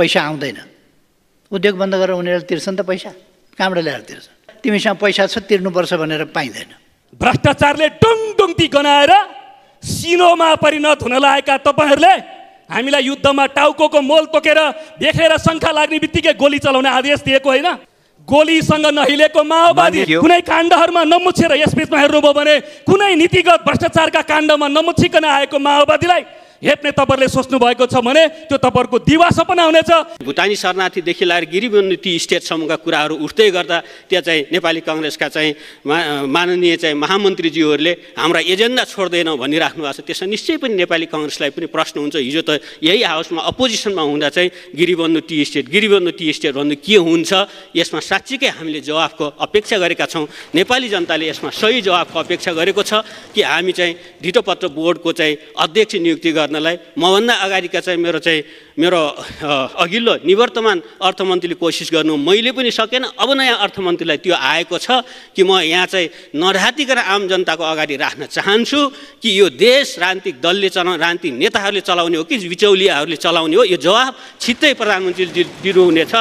पैसा आउँदैन उद्योग बन्द गरेर उनीहरूले तिर्छन् त पैसा कहाँबाट ल्याएर तिर्छन् तिमीसँग पैसा छ तिर्नुपर्छ भनेर पाइँदैन भ्रष्टाचारले डुङडुङ्ती गनाएर सिनोमा परिणत हुन लागेका तपाईँहरूले हामीलाई युद्धमा टाउको मोल तोकेर देखेर शङ्खा लाग्ने बित्तिकै गोली चलाउने आदेश दिएको होइन गोलीसँग नहिलेको माओवादी कुनै काण्डहरूमा नमुछेर यस बिचमा हेर्नुभयो भने कुनै नीतिगत भ्रष्टाचारका काण्डमा नमुछिकन आएको माओवादीलाई हेप्ने तपाईँहरूले सोच्नु भएको छ भने त्यो तपाईँहरूको दिवा सपना हुनेछ भुटानी शरणार्थीदेखि लगाएर गिरिबन्ती स्टेटसम्मका कुराहरू उठ्दै गर्दा त्यहाँ चाहिँ नेपाली कङ्ग्रेसका चाहिँ माननीय चाहिँ महामन्त्रीज्यूहरूले हाम्रा एजेन्डा छोड्दैनौँ भनिराख्नु भएको छ त्यसमा निश्चय पनि नेपाली कङ्ग्रेसलाई पनि प्रश्न हुन्छ हिजो त यही हाउसमा अपोजिसनमा हुँदा चाहिँ Giribandhu tea estate Giribandhu tea estate भन्नु के हुन्छ यसमा साँच्चीकै हामीले जवाफको अपेक्षा गरेका छौँ नेपाली जनताले यसमा सही जवाफको अपेक्षा गरेको छ कि हामी चाहिँ ढिटोपत्र बोर्डको चाहिँ अध्यक्ष नियुक्ति गर् गर्नलाई मभन्दा अगाडिका चाहिँ मेरो चाहिँ मेरो अघिल्लो निवर्तमान अर्थमन्त्रीले कोसिस गर्नु मैले पनि सकेन अब नयाँ अर्थमन्त्रीलाई त्यो आएको छ कि म यहाँ चाहिँ नरातिकन आम जनताको अगाडि राख्न चाहन्छु कि यो देश राजनीतिक दलले चला राजनीतिक नेताहरूले चलाउने हो कि बिचौलियाहरूले चलाउने हो यो जवाब छिट्टै प्रधानमन्त्री दिनुहुनेछ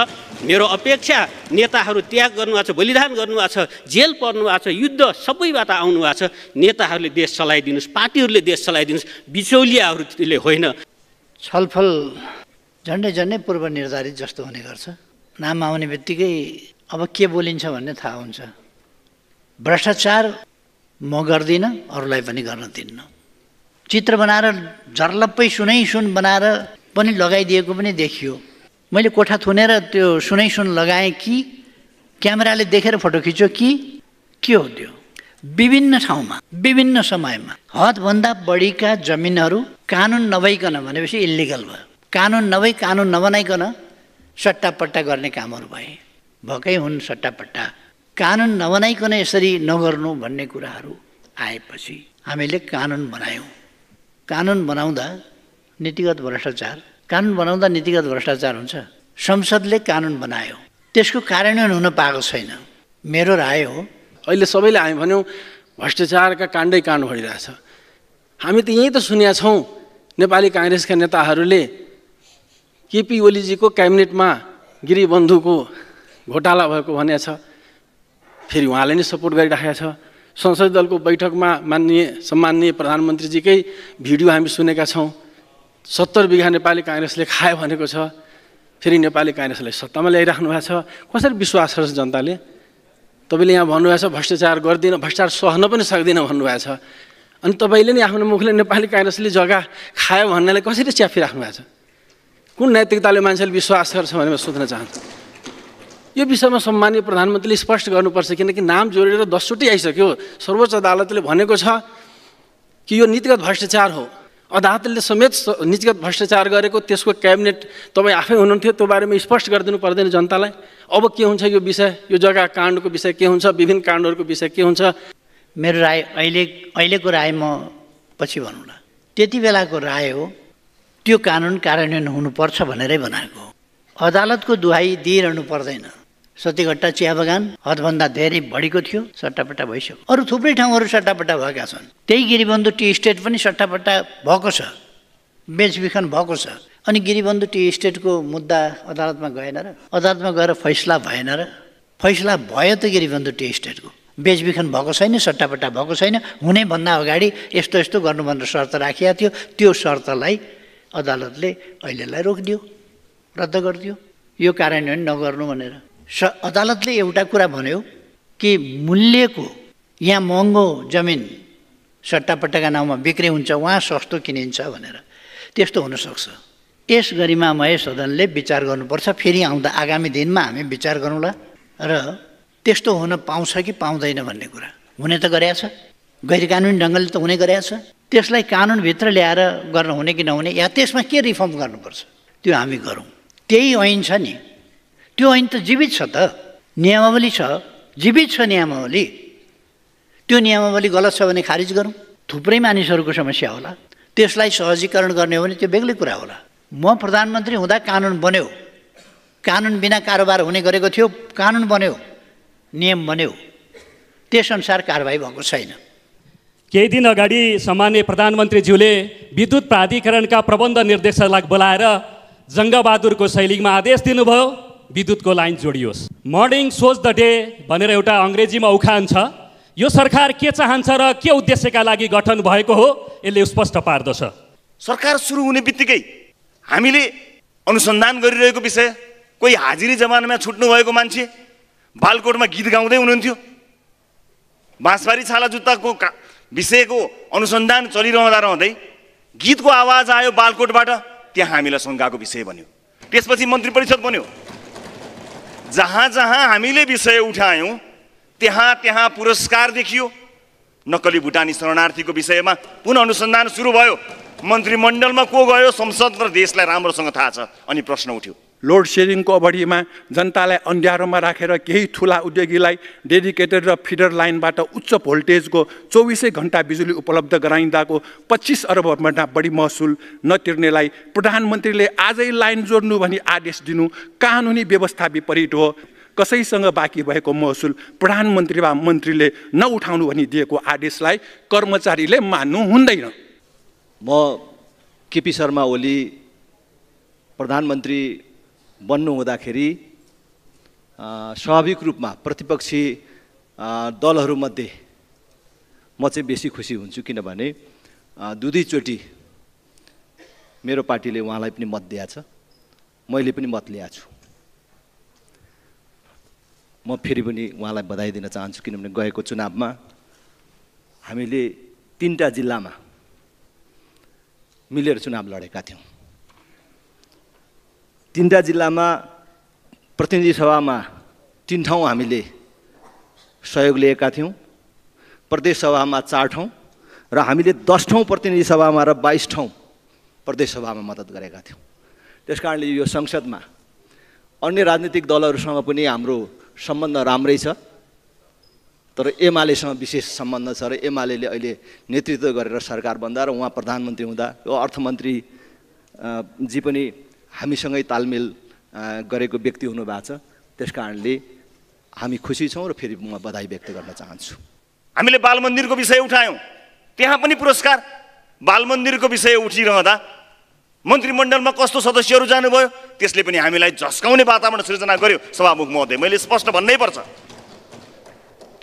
मेरो अपेक्षा नेताहरू त्याग गर्नुभएको छ बलिदान गर्नुभएको छ जेल पर्नु भएको छ युद्ध सबैबाट आउनुभएको छ नेताहरूले देश चलाइदिनुहोस् पार्टीहरूले देश चलाइदिनुहोस् बिचौलियाहरूले होइन छलफल झन्डै झन्डै पूर्व निर्धारित जस्तो हुने गर्छ नाम आउने बित्तिकै अब के बोलिन्छ भन्ने थाहा हुन्छ भ्रष्टाचार म गर्दिनँ अरूलाई पनि गर्न दिन्न चित्र बनाएर झर्लप्पै सुनै सुन बनाएर पनि लगाइदिएको पनि देखियो मैले कोठा थुनेर त्यो सुनै सुन लगाएँ कि क्यामेराले देखेर फोटो खिच्यो कि के हो त्यो विभिन्न ठाउँमा विभिन्न समयमा हदभन्दा बढीका जमिनहरू कानुन नभइकन भनेपछि इल्लिगल भयो कानुन नभई कानुन नबनाइकन सट्टापट्टा गर्ने कामहरू भए भएकै हुन् सट्टापट्टा कानुन नबनाइकन यसरी नगर्नु भन्ने कुराहरू आएपछि हामीले कानुन बनायौँ कानुन बनाउँदा नीतिगत भ्रष्टाचार कानुन बनाउँदा नीतिगत भ्रष्टाचार हुन्छ संसदले कानुन बनायो त्यसको कार्यान्वयन हुन पाएको छैन मेरो राय हो अहिले सबैले हामी भन्यौँ भ्रष्टाचारका काण्डै काण्ड भइरहेछ हामी त यहीँ त सुनेका छौँ नेपाली काङ्ग्रेसका नेताहरूले केपी ओलीजीको क्याबिनेटमा गिरिबन्धुको घोटाला भएको छ फेरि उहाँले नै सपोर्ट गरिराखेको छ संसदीय दलको बैठकमा माननीय सम्माननीय प्रधानमन्त्रीजीकै भिडियो हामी सुनेका छौँ सत्तर बिघा नेपाली काङ्ग्रेसले खायो भनेको छ फेरि नेपाली काङ्ग्रेसलाई सत्तामा ल्याइराख्नु भएको छ कसरी विश्वास गर्छ जनताले तपाईँले यहाँ भन्नुभएको छ भ्रष्टाचार गर्दिनँ भ्रष्टाचार सहन पनि सक्दिनँ भन्नुभएको छ अनि तपाईँले नि आफ्नो मुखले नेपाली काङ्ग्रेसले जग्गा खायो भन्नेलाई कसरी च्यापिराख्नु भएको छ कुन नैतिकताले मान्छेले विश्वास गर्छ भनेर सोध्न चाहन्छु यो विषयमा सम्मानीय प्रधानमन्त्रीले स्पष्ट गर्नुपर्छ किनकि नाम जोडेर दसचोटि आइसक्यो सर्वोच्च अदालतले भनेको छ कि यो नीतिगत भ्रष्टाचार हो अदालतले समेत निजगत भ्रष्टाचार गरेको त्यसको क्याबिनेट तपाईँ आफै हुनुहुन्थ्यो त्यो बारेमा स्पष्ट गरिदिनु पर्दैन जनतालाई अब के हुन्छ यो विषय यो जग्गा काण्डको विषय के हुन्छ विभिन्न काण्डहरूको विषय के हुन्छ मेरो राय अहिले अहिलेको राय म पछि भनौँला त्यति बेलाको राय हो त्यो कानुन कार्यान्वयन हुनुपर्छ भनेरै बनाएको हो अदालतको दुहाई दिइरहनु पर्दैन सतीघट्टा चिया बगान हदभन्दा धेरै बढीको थियो सट्टापट्टा भइसक्यो अरू थुप्रै ठाउँहरू सट्टापट्टा भएका छन् त्यही गिरिबन्धु टी स्टेट पनि सट्टापट्टा भएको छ बेचबिखन भएको छ अनि गिरिबन्धु टी स्टेटको मुद्दा अदालतमा गएन र अदालतमा गएर फैसला भएन र फैसला भयो त गिरिबन्धु टी स्टेटको बेचबिखन भएको छैन सट्टापट्टा भएको छैन हुने भन्दा अगाडि यस्तो यस्तो गर्नु भनेर शर्त राखिएको थियो त्यो शर्तलाई अदालतले अहिलेलाई रोकिदियो रद्द गरिदियो यो नि नगर्नु भनेर स अदालतले एउटा कुरा भन्यो कि मूल्यको यहाँ महँगो जमिन सट्टापट्टाका नाउँमा बिक्री हुन्छ उहाँ सस्तो किनिन्छ भनेर त्यस्तो हुनसक्छ यस गरिमा मय सदनले विचार गर्नुपर्छ फेरि आउँदा आगामी दिनमा हामी विचार गरौँला र त्यस्तो हुन पाउँछ कि पाउँदैन भन्ने कुरा हुने त गरेछ गैर कानुनी ढङ्गले त हुने गरेछ त्यसलाई कानुनभित्र ल्याएर गर्न हुने कि नहुने या त्यसमा के रिफर्म गर्नुपर्छ त्यो हामी गरौँ त्यही ऐन छ नि त्यो ऐन त जीवित छ त नियमावली छ जीवित छ नियमावली त्यो नियमावली गलत छ भने खारिज गरौँ थुप्रै मानिसहरूको समस्या होला त्यसलाई सहजीकरण गर्ने हो भने त्यो बेग्लै कुरा होला म प्रधानमन्त्री हुँदा कानुन बन्यो कानुन बिना कारोबार हुने गरेको थियो कानुन बन्यो नियम बन्यो त्यसअनुसार कारवाही भएको छैन केही दिन अगाडि सामान्य प्रधानमन्त्रीज्यूले विद्युत प्राधिकरणका प्रबन्ध निर्देशकलाई बोलाएर जङ्गबहादुरको शैलीमा आदेश दिनुभयो विद्युतको लाइन जोडियोस् मर्निङ सोज द डे भनेर एउटा अङ्ग्रेजीमा उखान छ यो सरकार के चाहन्छ र के उद्देश्यका लागि गठन भएको हो यसले स्पष्ट पार्दछ सरकार सुरु हुने बित्तिकै हामीले अनुसन्धान गरिरहेको विषय कोही हाजिरी जमानामा भएको मान्छे बालकोटमा गीत गाउँदै हुनुहुन्थ्यो बाँसबारी छाला जुत्ताको का विषयको अनुसन्धान चलिरहँदा रहँदै गीतको आवाज आयो बालकोटबाट त्यहाँ हामीलाई शङ्काको विषय बन्यो त्यसपछि मन्त्री परिषद बन्यो जहाँ जहाँ हामीले विषय उठायौँ त्यहाँ त्यहाँ पुरस्कार देखियो नक्कली भुटानी शरणार्थीको विषयमा पुनः अनुसन्धान सुरु भयो मन्त्रीमण्डलमा को गयो संसद र देशलाई राम्रोसँग थाहा छ अनि प्रश्न उठ्यो लोड सेडिङको अवधिमा जनतालाई अन्ध्यारोमा राखेर केही ठुला उद्योगीलाई डेडिकेटेड र फिडर लाइनबाट उच्च भोल्टेजको चौबिसै घन्टा बिजुली उपलब्ध गराइँदाको पच्चिस अर्बभन्दा बढी महसुल नतिर्नेलाई प्रधानमन्त्रीले आजै लाइन जोड्नु भनी आदेश दिनु कानुनी व्यवस्था विपरीत हो कसैसँग बाँकी भएको महसुल प्रधानमन्त्री वा मन्त्रीले नउठाउनु भनी दिएको आदेशलाई कर्मचारीले मान्नु हुँदैन म केपी शर्मा ओली प्रधानमन्त्री बन्नु हुँदाखेरि स्वाभाविक रूपमा प्रतिपक्षी दलहरूमध्ये म चाहिँ बेसी खुसी हुन्छु किनभने दुई दुईचोटि मेरो पार्टीले उहाँलाई पनि मत दिएछ मैले पनि मत ल्याएको छु म फेरि पनि उहाँलाई बधाई दिन चाहन्छु किनभने गएको चुनावमा हामीले तिनवटा जिल्लामा मिलेर चुनाव लडेका थियौँ तिनवटा जिल्लामा प्रतिनिधि सभामा तिन ठाउँ हामीले सहयोग लिएका थियौँ प्रदेश सभामा चार ठाउँ र हामीले दस ठाउँ प्रतिनिधि सभामा र बाइस ठाउँ प्रदेश सभामा मद्दत गरेका थियौँ त्यस कारणले यो संसदमा अन्य राजनीतिक दलहरूसँग पनि हाम्रो सम्बन्ध राम्रै छ तर एमालेसँग विशेष सम्बन्ध छ र एमाले अहिले नेतृत्व गरेर सरकार बन्दा र उहाँ प्रधानमन्त्री हुँदा अर्थमन्त्री जी पनि हामीसँगै तालमेल गरेको व्यक्ति हुनुभएको छ त्यस कारणले हामी खुसी छौँ र फेरि म बधाई व्यक्त गर्न चाहन्छु हामीले बाल मन्दिरको विषय उठायौँ त्यहाँ पनि पुरस्कार बाल मन्दिरको विषय उठिरहँदा मन्त्रीमण्डलमा कस्तो सदस्यहरू जानुभयो त्यसले पनि हामीलाई झस्काउने वातावरण सृजना गर्यो सभामुख महोदय मैले स्पष्ट भन्नै पर्छ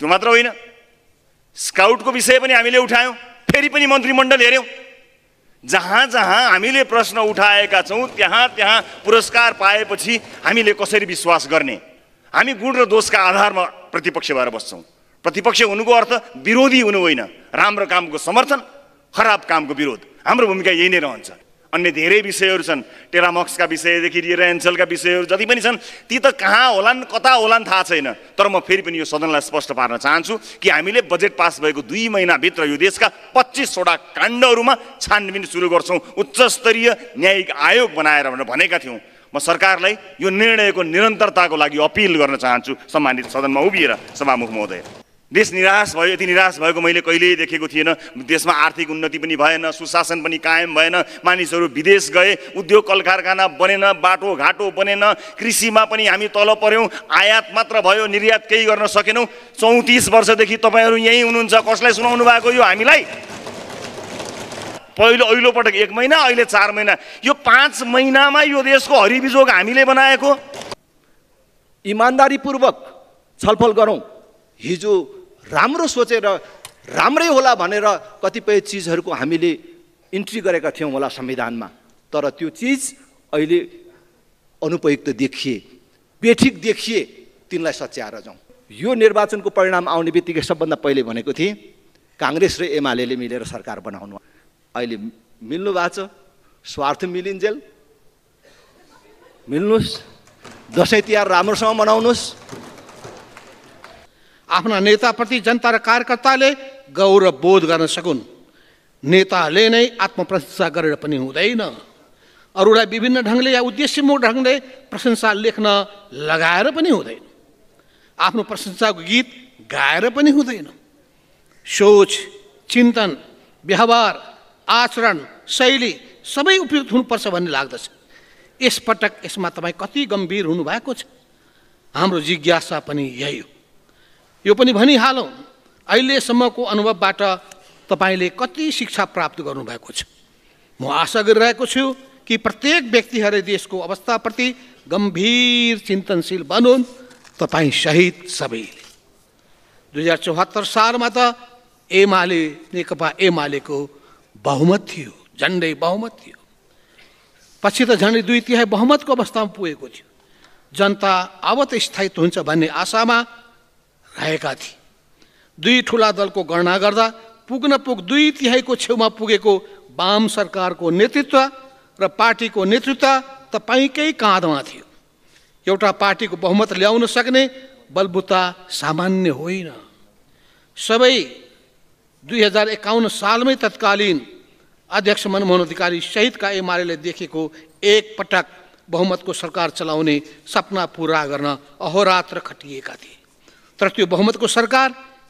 त्यो मात्र होइन स्काउटको विषय पनि हामीले उठायौँ फेरि पनि मन्त्रीमण्डल हेऱ्यौँ जहाँ जहाँ हामीले प्रश्न उठाएका छौँ त्यहाँ त्यहाँ पुरस्कार पाएपछि हामीले कसरी विश्वास गर्ने हामी गुण र दोषका आधारमा प्रतिपक्ष भएर बस्छौँ प्रतिपक्ष हुनुको अर्थ विरोधी हुनु होइन राम्रो कामको समर्थन खराब कामको विरोध हाम्रो भूमिका यही नै रहन्छ अन्य धेरै विषयहरू छन् टेरामक्सका विषयदेखि लिएर एन्सलका विषयहरू जति पनि छन् ती त कहाँ होलान् कता होलान् थाहा छैन तर म फेरि पनि यो सदनलाई स्पष्ट पार्न चाहन्छु कि हामीले बजेट पास भएको दुई महिनाभित्र यो देशका पच्चिसवटा काण्डहरूमा छानबिन सुरु गर्छौँ उच्चस्तरीय न्यायिक आयोग बनाएर भनेर भनेका थियौँ म सरकारलाई यो निर्णयको निरन्तरताको लागि अपिल गर्न चाहन्छु सम्मानित सदनमा उभिएर सभामुख महोदय देश निराश भयो यति निराश भएको मैले कहिल्यै देखेको थिएन देशमा आर्थिक उन्नति पनि भएन सुशासन पनि कायम भएन मानिसहरू विदेश गए उद्योग कल कारखाना बनेन बाटोघाटो बनेन कृषिमा पनि हामी तल पऱ्यौँ आयात मात्र भयो निर्यात केही गर्न सकेनौँ चौतिस वर्षदेखि तपाईँहरू यहीँ हुनुहुन्छ कसलाई सुनाउनु भएको यो हामीलाई पहिलो अहिलोपटक एक महिना अहिले चार महिना यो पाँच महिनामा यो देशको हरिबिजोग हामीले बनाएको इमान्दारीपूर्वक छलफल गरौँ हिजो राम्रो सोचेर राम्रै होला भनेर रा, कतिपय चिजहरूको हामीले इन्ट्री गरेका थियौँ होला संविधानमा तर त्यो चिज अहिले अनुपयुक्त देखिए बेठिक देखिए तिनलाई सच्याएर जाउँ यो निर्वाचनको परिणाम आउने बित्तिकै सबभन्दा पहिले भनेको थिएँ काङ्ग्रेस र एमाले मिलेर सरकार बनाउनु अहिले मिल्नु भएको छ स्वार्थ मिलिन्जेल मिल्नुहोस् दसैँ तिहार राम्रोसँग मनाउनुहोस् आफ्ना नेताप्रति जनता र कार्यकर्ताले गौरव बोध गर्न सकुन् नेताले नै आत्मप्रशंसा गरेर पनि हुँदैन अरूलाई विभिन्न ढङ्गले या उद्देश्यमूल ढङ्गले प्रशंसा लेख्न लगाएर पनि हुँदैन आफ्नो प्रशंसाको गीत गाएर पनि हुँदैन सोच चिन्तन व्यवहार आचरण शैली सबै उपयुक्त हुनुपर्छ भन्ने लाग्दछ यसपटक यसमा तपाईँ कति गम्भीर हुनुभएको छ हाम्रो जिज्ञासा पनि यही हो यो पनि भनिहालौँ अहिलेसम्मको अनुभवबाट तपाईँले कति शिक्षा प्राप्त गर्नुभएको छ म आशा गरिरहेको छु कि प्रत्येक व्यक्तिहरू देशको अवस्थाप्रति गम्भीर चिन्तनशील बनुन् तपाईँ सहित सबैले दुई हजार चौहत्तर सालमा त एमाले नेकपा एमालेको बहुमत थियो झन्डै बहुमत थियो पछि त झन्डै दुई तिहाई बहुमतको अवस्थामा पुगेको थियो जनता अब त स्थायित्व हुन्छ भन्ने आशामा रहेका थिए दुई ठुला दलको गणना गर्दा पुग्न पुग दुई तिहाईको छेउमा पुगेको वाम सरकारको नेतृत्व र पार्टीको नेतृत्व तपाईँकै काँधमा थियो एउटा पार्टीको बहुमत ल्याउन सक्ने बलबुता सामान्य होइन सबै दुई हजार एकाउन्न सालमै तत्कालीन अध्यक्ष मनमोहन अधिकारी सहितका एमाले देखेको एकपटक बहुमतको सरकार चलाउने सपना पुरा गर्न अहोरात्र खटिएका थिए तर त्यो बहुमतको सरकार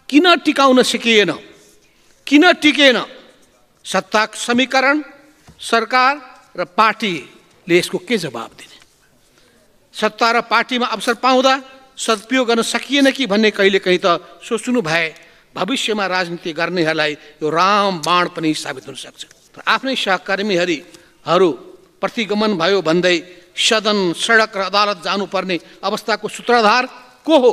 किन टिकाउन सकिएन किन टिकेन सत्ता समीकरण सरकार र पार्टीले यसको के जवाब दिने सत्ता र पार्टीमा अवसर पाउँदा सदुपयोग गर्न सकिएन कि भन्ने कहिले कहीँ त सोच्नु भए भविष्यमा राजनीति गर्नेहरूलाई यो राम बाण पनि साबित हुनसक्छ तर आफ्नै सहकर्मीहरू प्रतिगमन भयो भन्दै सदन सडक र अदालत जानुपर्ने अवस्थाको सूत्रधार को हो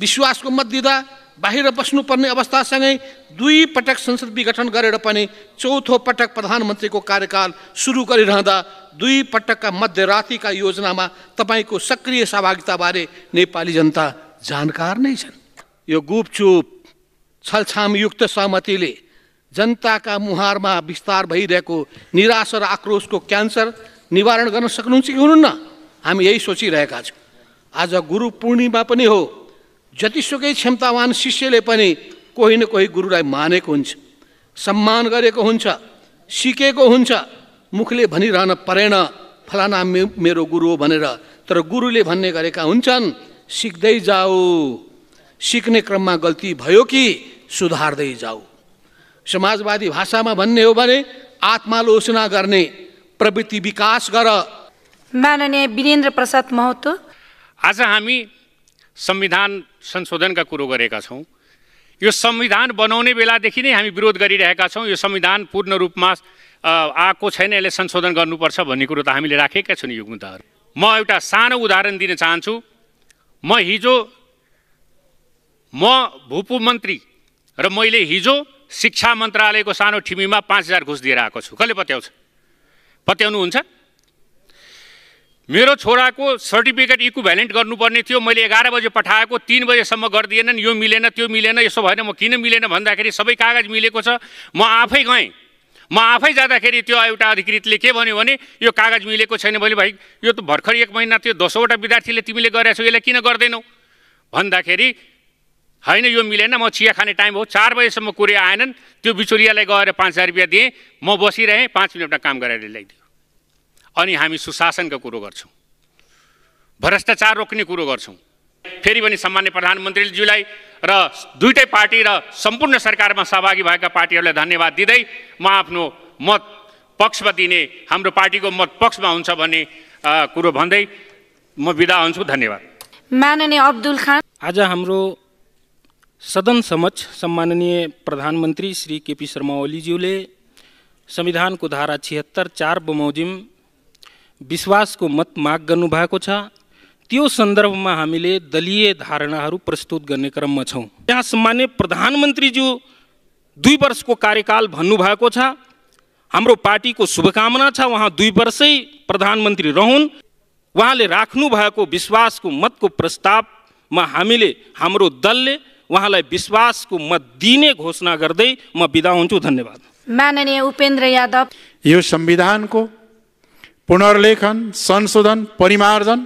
विश्वासको मत दिँदा बाहिर बस्नुपर्ने अवस्थासँगै दुई पटक संसद विघटन गरेर पनि चौथो पटक प्रधानमन्त्रीको कार्यकाल सुरु गरिरहँदा दुई पटकका मध्यरातिका योजनामा तपाईँको सक्रिय सहभागिताबारे नेपाली जनता जानकार नै छन् यो गुपचुप छलछामयुक्त सहमतिले जनताका मुहारमा विस्तार भइरहेको निराश र आक्रोशको क्यान्सर निवारण गर्न सक्नुहुन्छ कि हुनुहुन्न हामी यही सोचिरहेका छौँ आज गुरु पूर्णिमा पनि हो जतिसुकै क्षमतावान शिष्यले पनि कोही न कोही गुरुलाई मानेको हुन्छ सम्मान गरेको हुन्छ सिकेको हुन्छ मुखले भनिरहन परेन फलाना मे मेरो गुरु हो भनेर तर गुरुले भन्ने गरेका हुन्छन् सिक्दै जाऊ सिक्ने क्रममा गल्ती भयो कि सुधार्दै जाऊ समाजवादी भाषामा भन्ने हो भने आत्मालोचना गर्ने प्रवृत्ति विकास गर माननीय वीरेन्द्र प्रसाद महतो आज हामी संविधान संशोधनका कुरो गरेका छौँ यो संविधान बनाउने बेलादेखि नै हामी विरोध गरिरहेका छौँ यो संविधान पूर्ण रूपमा आएको छैन यसले संशोधन गर्नुपर्छ भन्ने कुरो त हामीले राखेका छौँ यो मुद्दाहरू म एउटा सानो उदाहरण दिन चाहन्छु म हिजो म भूपू मन्त्री र मैले हिजो शिक्षा मन्त्रालयको सानो ठिमीमा पाँच हजार घुस दिएर आएको छु कसले पत्याउँछ पत्याउनुहुन्छ मेरो छोराको सर्टिफिकेट भ्यालेन्ट गर्नुपर्ने थियो मैले एघार बजे पठाएको तिन बजेसम्म गरिदिएनन् यो मिलेन त्यो मिलेन यसो भएन म किन मिलेन भन्दाखेरि सबै कागज मिलेको छ म आफै गएँ म आफै जाँदाखेरि त्यो एउटा अधिकृतले के भन्यो भने यो कागज मिलेको छैन भोलि भाइ यो त भर्खर एक महिना थियो दसवटा विद्यार्थीले तिमीले गरेछौ यसलाई किन गर्दैनौ भन्दाखेरि होइन यो मिलेन म चिया खाने टाइम हो चार बजीसम्म कुरे आएनन् त्यो बिचोरियालाई गएर पाँच हजार रुपियाँ दिएँ म बसिरहेँ पाँच मिनटमा काम गरेर ल्याइदियो अनि हामी सुशासनको कुरो गर्छौँ भ्रष्टाचार रोक्ने कुरो गर्छौँ फेरि पनि सामान्य प्रधानमन्त्रीज्यूलाई र दुइटै पार्टी र सम्पूर्ण सरकारमा सहभागी भएका पार्टीहरूलाई धन्यवाद दिँदै म आफ्नो मत पक्षमा दिने हाम्रो पार्टीको मत पक्षमा हुन्छ भन्ने कुरो भन्दै म विदा हुन्छु धन्यवाद माननीय अब्दुल खान आज हाम्रो सदन समक्ष सम्माननीय प्रधानमन्त्री श्री केपी शर्मा ओलीज्यूले संविधानको धारा छिहत्तर चार बमोजिम विश्वासको मत माग गर्नुभएको छ त्यो सन्दर्भमा हामीले दलीय धारणाहरू प्रस्तुत गर्ने क्रममा छौँ त्यहाँ सामान्य प्रधानमन्त्रीज्यू दुई वर्षको कार्यकाल भन्नुभएको छ हाम्रो पार्टीको शुभकामना छ उहाँ दुई वर्षै प्रधानमन्त्री रहन् उहाँले राख्नु भएको विश्वासको मतको प्रस्तावमा हामीले हाम्रो दलले उहाँलाई विश्वासको मत दिने घोषणा गर्दै म बिदा हुन्छु धन्यवाद माननीय उपेन्द्र यादव यो संविधानको पुनर्लेखन संशोधन परिमार्जन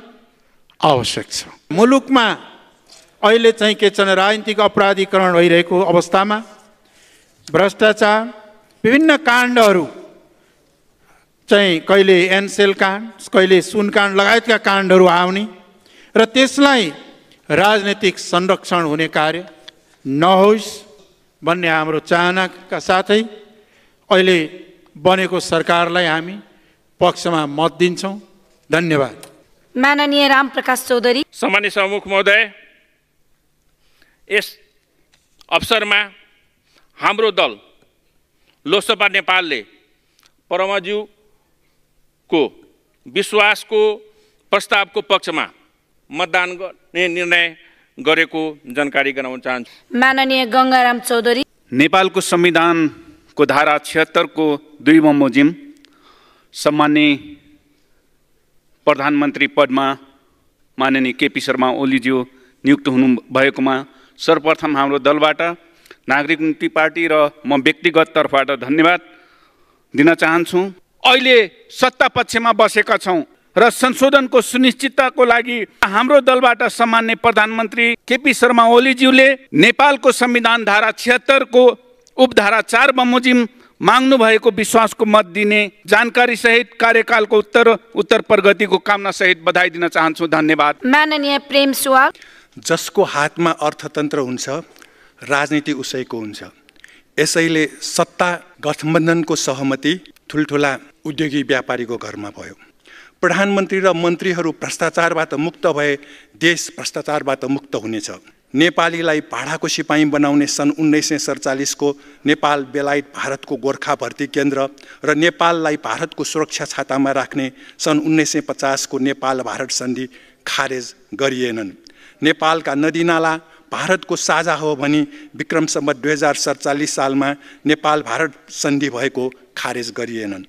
आवश्यक छ मुलुकमा अहिले चाहिँ के छन् राजनीतिक अपराधीकरण भइरहेको अवस्थामा भ्रष्टाचार विभिन्न काण्डहरू चाहिँ कहिले एनसेल काण्ड कहिले सुन काण्ड लगायतका काण्डहरू आउने र त्यसलाई राजनैतिक संरक्षण हुने कार्य नहोस् भन्ने हाम्रो चाहनाका साथै अहिले बनेको सरकारलाई हामी पक्षमा मत दिन्छौँ धन्यवाद माननीय रामप्रकाश चौधरी सामान्य सभामुख महोदय यस अवसरमा हाम्रो दल लोकसभा नेपालले परमाज्यूको विश्वासको प्रस्तावको पक्षमा मतदान गर्ने निर्णय गरेको जानकारी गराउन चाहन्छु माननीय गङ्गाराम चौधरी नेपालको संविधानको धारा छिहत्तरको दुई बमोजिम सम्मान्य प्रधानमन्त्री पदमा माननीय केपी शर्मा ओलीज्यू नियुक्त हुनु भएकोमा सर्वप्रथम हाम्रो दलबाट नागरिक मुक्ति पार्टी र म व्यक्तिगत तर्फबाट धन्यवाद दिन चाहन्छु अहिले सत्ता पक्षमा बसेका छौँ र संशोधनको सुनिश्चितताको लागि हाम्रो दलबाट सामान्य प्रधानमन्त्री केपी शर्मा ओलीज्यूले नेपालको संविधान धारा छिहत्तरको उपधारा चार बमोजिम माग्नु भएको विश्वासको मत दिने जानकारी सहित कार्यकालको उत्तर उत्तर प्रगतिको कामना सहित बधाई दिन चाहन्छु धन्यवाद माननीय प्रेम सुवाल जसको हातमा अर्थतन्त्र हुन्छ राजनीति उसैको हुन्छ यसैले सत्ता गठबन्धनको सहमति ठुल्ठुला उद्योगी व्यापारीको घरमा भयो प्रधानमन्त्री र मन्त्रीहरू भ्रष्टाचारबाट मुक्त भए देश भ्रष्टाचारबाट मुक्त हुनेछ नेपालीलाई भाडाको सिपाही बनाउने सन् उन्नाइस सय सडचालिसको नेपाल बेलायत भारतको गोर्खा भर्ती केन्द्र र नेपाललाई भारतको सुरक्षा छातामा राख्ने सन् उन्नाइस सय पचासको नेपाल भारत सन्धि खारेज गरिएनन् नेपालका नदीनाला भारतको साझा हो भनी विक्रमसम्म दुई हजार सडचालिस सालमा नेपाल भारत सन्धि भएको खारेज गरिएनन्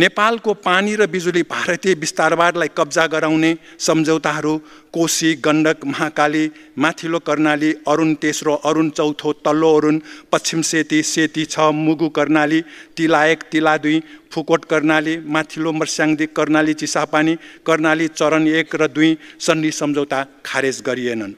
नेपालको पानी र बिजुली भारतीय विस्तारवादलाई कब्जा गराउने सम्झौताहरू कोशी गण्डक महाकाली माथिल्लो कर्णाली अरुण तेस्रो अरुण चौथो तल्लो अरुण पश्चिम सेती सेती छ मुगु कर्णाली तिलायक तिला दुई फुकोट कर्णाली माथिल्लो मर्स्याङदी कर्णाली चिसापानी कर्णाली चरण एक र दुई सन्धि सम्झौता खारेज गरिएनन्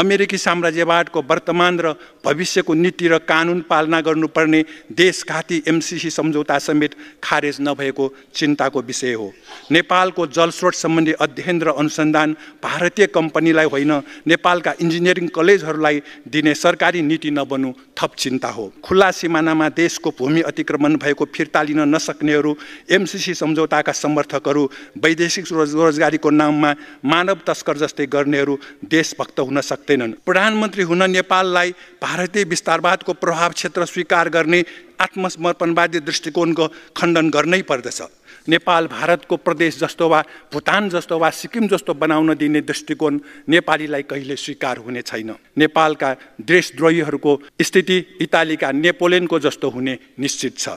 अमेरिकी साम्राज्यवादको वर्तमान र भविष्यको नीति र कानुन पालना गर्नुपर्ने देशघाती एमसिसी सम्झौता समेत खारेज नभएको चिन्ताको विषय हो नेपालको जलस्रोत सम्बन्धी अध्ययन र अनुसन्धान भारतीय कम्पनीलाई होइन नेपालका इन्जिनियरिङ कलेजहरूलाई दिने सरकारी नीति नबन्नु थप चिन्ता हो खुल्ला सिमानामा देशको भूमि अतिक्रमण भएको फिर्ता लिन नसक्नेहरू एमसिसी सम्झौताका समर्थकहरू वैदेशिक रोजगारीको नाममा मानव तस्कर जस्तै गर्नेहरू देशभक्त हुन सक्दैनन् प्रधानमन्त्री हुन नेपाललाई भारतीय विस्तारवादको प्रभाव क्षेत्र स्वीकार गर्ने आत्मसमर्पणवादी दृष्टिकोणको खण्डन गर्नै पर्दछ नेपाल भारतको प्रदेश जस्तो वा भुटान जस्तो वा सिक्किम जस्तो बनाउन दिने दृष्टिकोण नेपालीलाई कहिले स्वीकार हुने छैन नेपालका देशद्रोहीहरूको स्थिति इटालीका नेपोलियनको जस्तो हुने निश्चित छ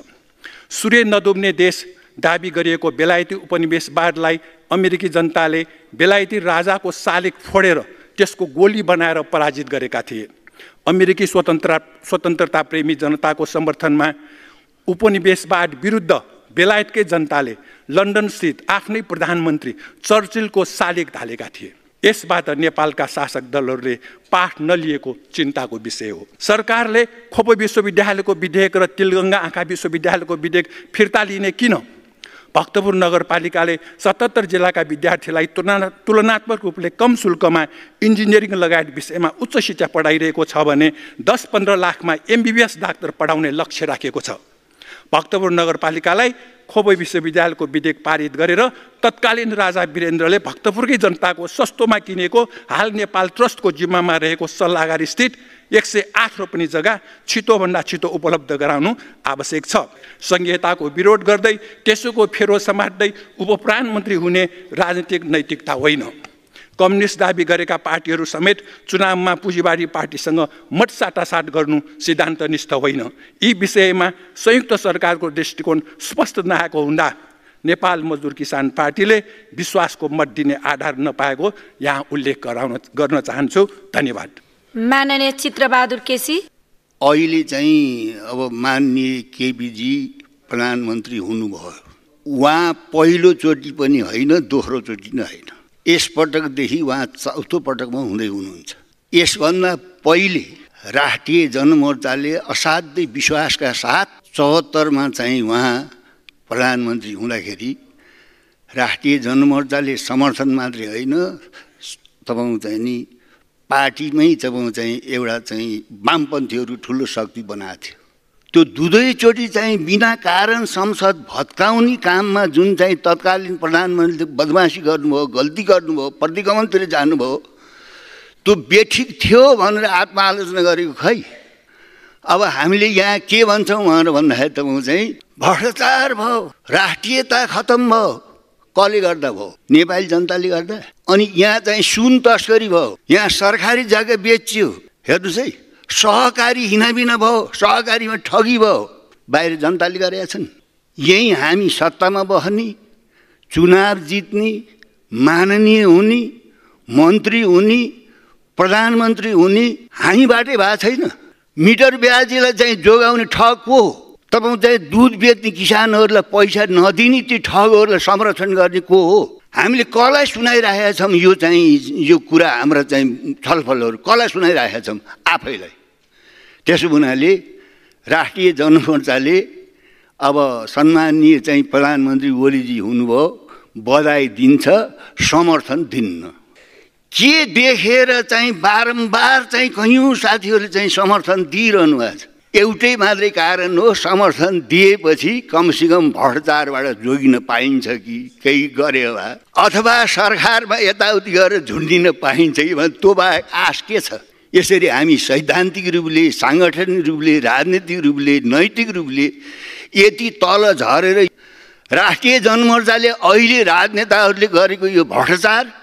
सूर्य नदुब्ने देश दाबी गरिएको बेलायती उपनिवेशवादलाई अमेरिकी जनताले बेलायती राजाको सालिक फोडेर त्यसको गोली बनाएर पराजित गरेका थिए अमेरिकी स्वतन्त्र प्रेमी जनताको समर्थनमा उपनिवेशवाद विरुद्ध बेलायतकै जनताले लन्डनस्थित आफ्नै प्रधानमन्त्री चर्चिलको सालिक ढालेका थिए यसबाट नेपालका शासक दलहरूले पाठ नलिएको चिन्ताको विषय हो सरकारले खोपो विश्वविद्यालयको विधेयक र तिलगङ्गा आँखा विश्वविद्यालयको विधेयक फिर्ता लिने किन भक्तपुर नगरपालिकाले सतहत्तर जिल्लाका विद्यार्थीलाई तुलना तुलनात्मक रूपले कम शुल्कमा इन्जिनियरिङ लगायत विषयमा उच्च शिक्षा पढाइरहेको छ भने दस पन्ध्र लाखमा एमबिबिएस डाक्टर पढाउने लक्ष्य राखेको छ भक्तपुर नगरपालिकालाई खोबै विश्वविद्यालयको विधेयक पारित गरेर तत्कालीन राजा वीरेन्द्रले भक्तपुरकै जनताको सस्तोमा किनेको हाल नेपाल ट्रस्टको जिम्मामा रहेको सल्लागार स्थित एक सय आठ रोपनी जग्गा छिटोभन्दा छिटो उपलब्ध गराउनु आवश्यक छ सङ्घीयताको विरोध गर्दै त्यसोको फेरो समात्दै उपप्रधानमन्त्री हुने राजनीतिक नैतिकता होइन कम्युनिस्ट दावी गरेका पार्टीहरू समेत चुनावमा पुँजीवादी पार्टीसँग मटसाटासाट साटासाट गर्नु निष्ठ होइन यी विषयमा संयुक्त सरकारको दृष्टिकोण स्पष्ट नआएको हुँदा नेपाल मजदुर किसान पार्टीले विश्वासको मत दिने आधार नपाएको यहाँ उल्लेख गराउन गर्न चाहन्छु धन्यवाद माननीय चित्रबहादुर केसी अहिले चाहिँ अब माननीय केपीजी प्रधानमन्त्री हुनुभयो उहाँ पहिलोचोटि पनि होइन दोस्रोचोटि नै होइन यसपटकदेखि उहाँ चौथो पटकमा हुँदै हुनुहुन्छ यसभन्दा पहिले राष्ट्रिय जनमोर्चाले असाध्यै विश्वासका साथ चौहत्तरमा चाहिँ उहाँ प्रधानमन्त्री हुँदाखेरि राष्ट्रिय जनमोर्चाले समर्थन मात्रै होइन तपाईँ चाहिँ नि पार्टीमै जब चाहिँ एउटा चाहिँ वामपन्थीहरू ठुलो शक्ति बनाएको थियो त्यो दुधैचोटि चाहिँ बिना कारण संसद भत्काउने काममा जुन चाहिँ तत्कालीन प्रधानमन्त्रीले बदमासी गर्नुभयो गल्ती गर्नुभयो प्रतिगमनतिर जानुभयो त्यो बेठिक थियो भनेर आत्मआलोचना गरेको खै अब हामीले यहाँ के भन्छौँ भनेर भन्दाखेरि म चाहिँ भ्रष्टाचार भयो राष्ट्रियता खतम भयो कसले गर्दा भयो नेपाली जनताले गर्दा अनि यहाँ चाहिँ सुन तस्करी भयो यहाँ सरकारी जग्गा बेचियो हेर्नुहोस् है सहकारी हिनाबिना भयो सहकारीमा ठगी भयो बाहिर जनताले गरेका छन् यहीँ हामी सत्तामा बस्ने चुनाव जित्ने माननीय हुने मन्त्री हुने प्रधानमन्त्री हुने हामीबाटै भएको छैन मिटर ब्याजीलाई चाहिँ जोगाउने ठग को हो तपाईँ चाहिँ दुध बेच्ने किसानहरूलाई पैसा नदिने ती ठगहरूलाई संरक्षण गर्ने को हो हामीले कसलाई सुनाइरहेका छौँ यो चाहिँ यो कुरा हाम्रो चाहिँ छलफलहरू कसलाई सुनाइरहेका छौँ आफैलाई त्यसो हुनाले राष्ट्रिय जनमोर्चाले अब सम्माननीय चाहिँ प्रधानमन्त्री ओलीजी हुनुभयो बधाई दिन्छ समर्थन दिन्न के देखेर चाहिँ बारम्बार चाहिँ कयौँ साथीहरूले चाहिँ समर्थन दिइरहनु भएको छ एउटै मात्रै कारण हो समर्थन दिएपछि कमसेकम भ्रष्टाचारबाट जोगिन पाइन्छ कि केही गर्यो भए अथवा सरकारमा यताउति गरेर झुन्डिन पाइन्छ कि भने त्यो बाहेक आश के छ यसरी हामी सैद्धान्तिक रूपले साङ्गठनिक रूपले राजनीतिक रूपले नैतिक रूपले यति तल झरेर राष्ट्रिय जनमोर्चाले अहिले राजनेताहरूले गरेको यो भ्रष्टाचार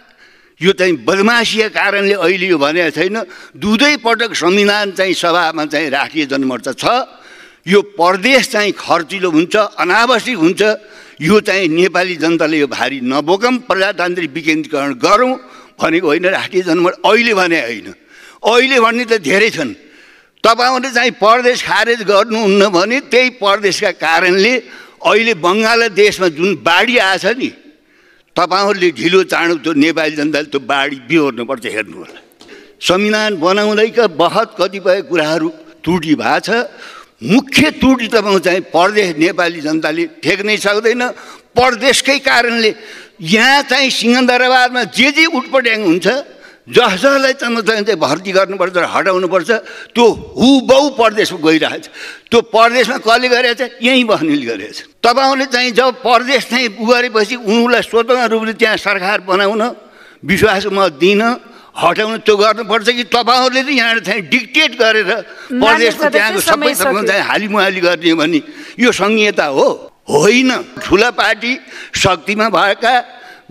यो चाहिँ बदमासिया कारणले अहिले यो भनेको छैन दुधै पटक संविधान चाहिँ सभामा चाहिँ राष्ट्रिय जनमोर्चा छ यो प्रदेश चाहिँ खर्चिलो हुन्छ अनावश्यक हुन्छ यो चाहिँ नेपाली जनताले यो भारी नबोकम प्रजातान्त्रिक विकेन्द्रीकरण गरौँ भनेको होइन राष्ट्रिय जनमोर्चा अहिले भने होइन अहिले भन्ने त धेरै छन् तपाईँहरूले चाहिँ परदेश खारेज गर्नुहुन्न भने त्यही परदेशका कारणले अहिले देशमा जुन बाढी आएछ नि तपाईँहरूले ढिलो चाँडो त्यो नेपाली जनताले त्यो बाढी बिहोर्नुपर्छ हेर्नु होला संविधान बनाउँदैका बहत कतिपय कुराहरू त्रुटि भएको छ मुख्य त्रुटि तपाईँको चाहिँ परदेश नेपाली जनताले ठेक्नै सक्दैन परदेशकै कारणले यहाँ चाहिँ सिंहदरबारमा जे जे उटपट्याङ हुन्छ जस जसलाई चाहिँ चाहिँ भर्ती गर्नुपर्छ हटाउनुपर्छ त्यो हुबहु परदेशमा गइरहेछ त्यो परदेशमा कसले गरेछ यहीँ बस्नेले गरेछ तपाईँहरूले चाहिँ जब परदेश चाहिँ उ गरेपछि उनीहरूलाई स्वतन्त्र रूपले त्यहाँ सरकार बनाउन विश्वास म दिन हटाउन त्यो गर्नुपर्छ कि तपाईँहरूले चाहिँ यहाँ चाहिँ डिक्टेट गरेर परदेशको त्यहाँको सबै तपाईँको चाहिँ हालीमुहाली गर्ने भने यो सङ्घीयता हो होइन ठुला पार्टी शक्तिमा भएका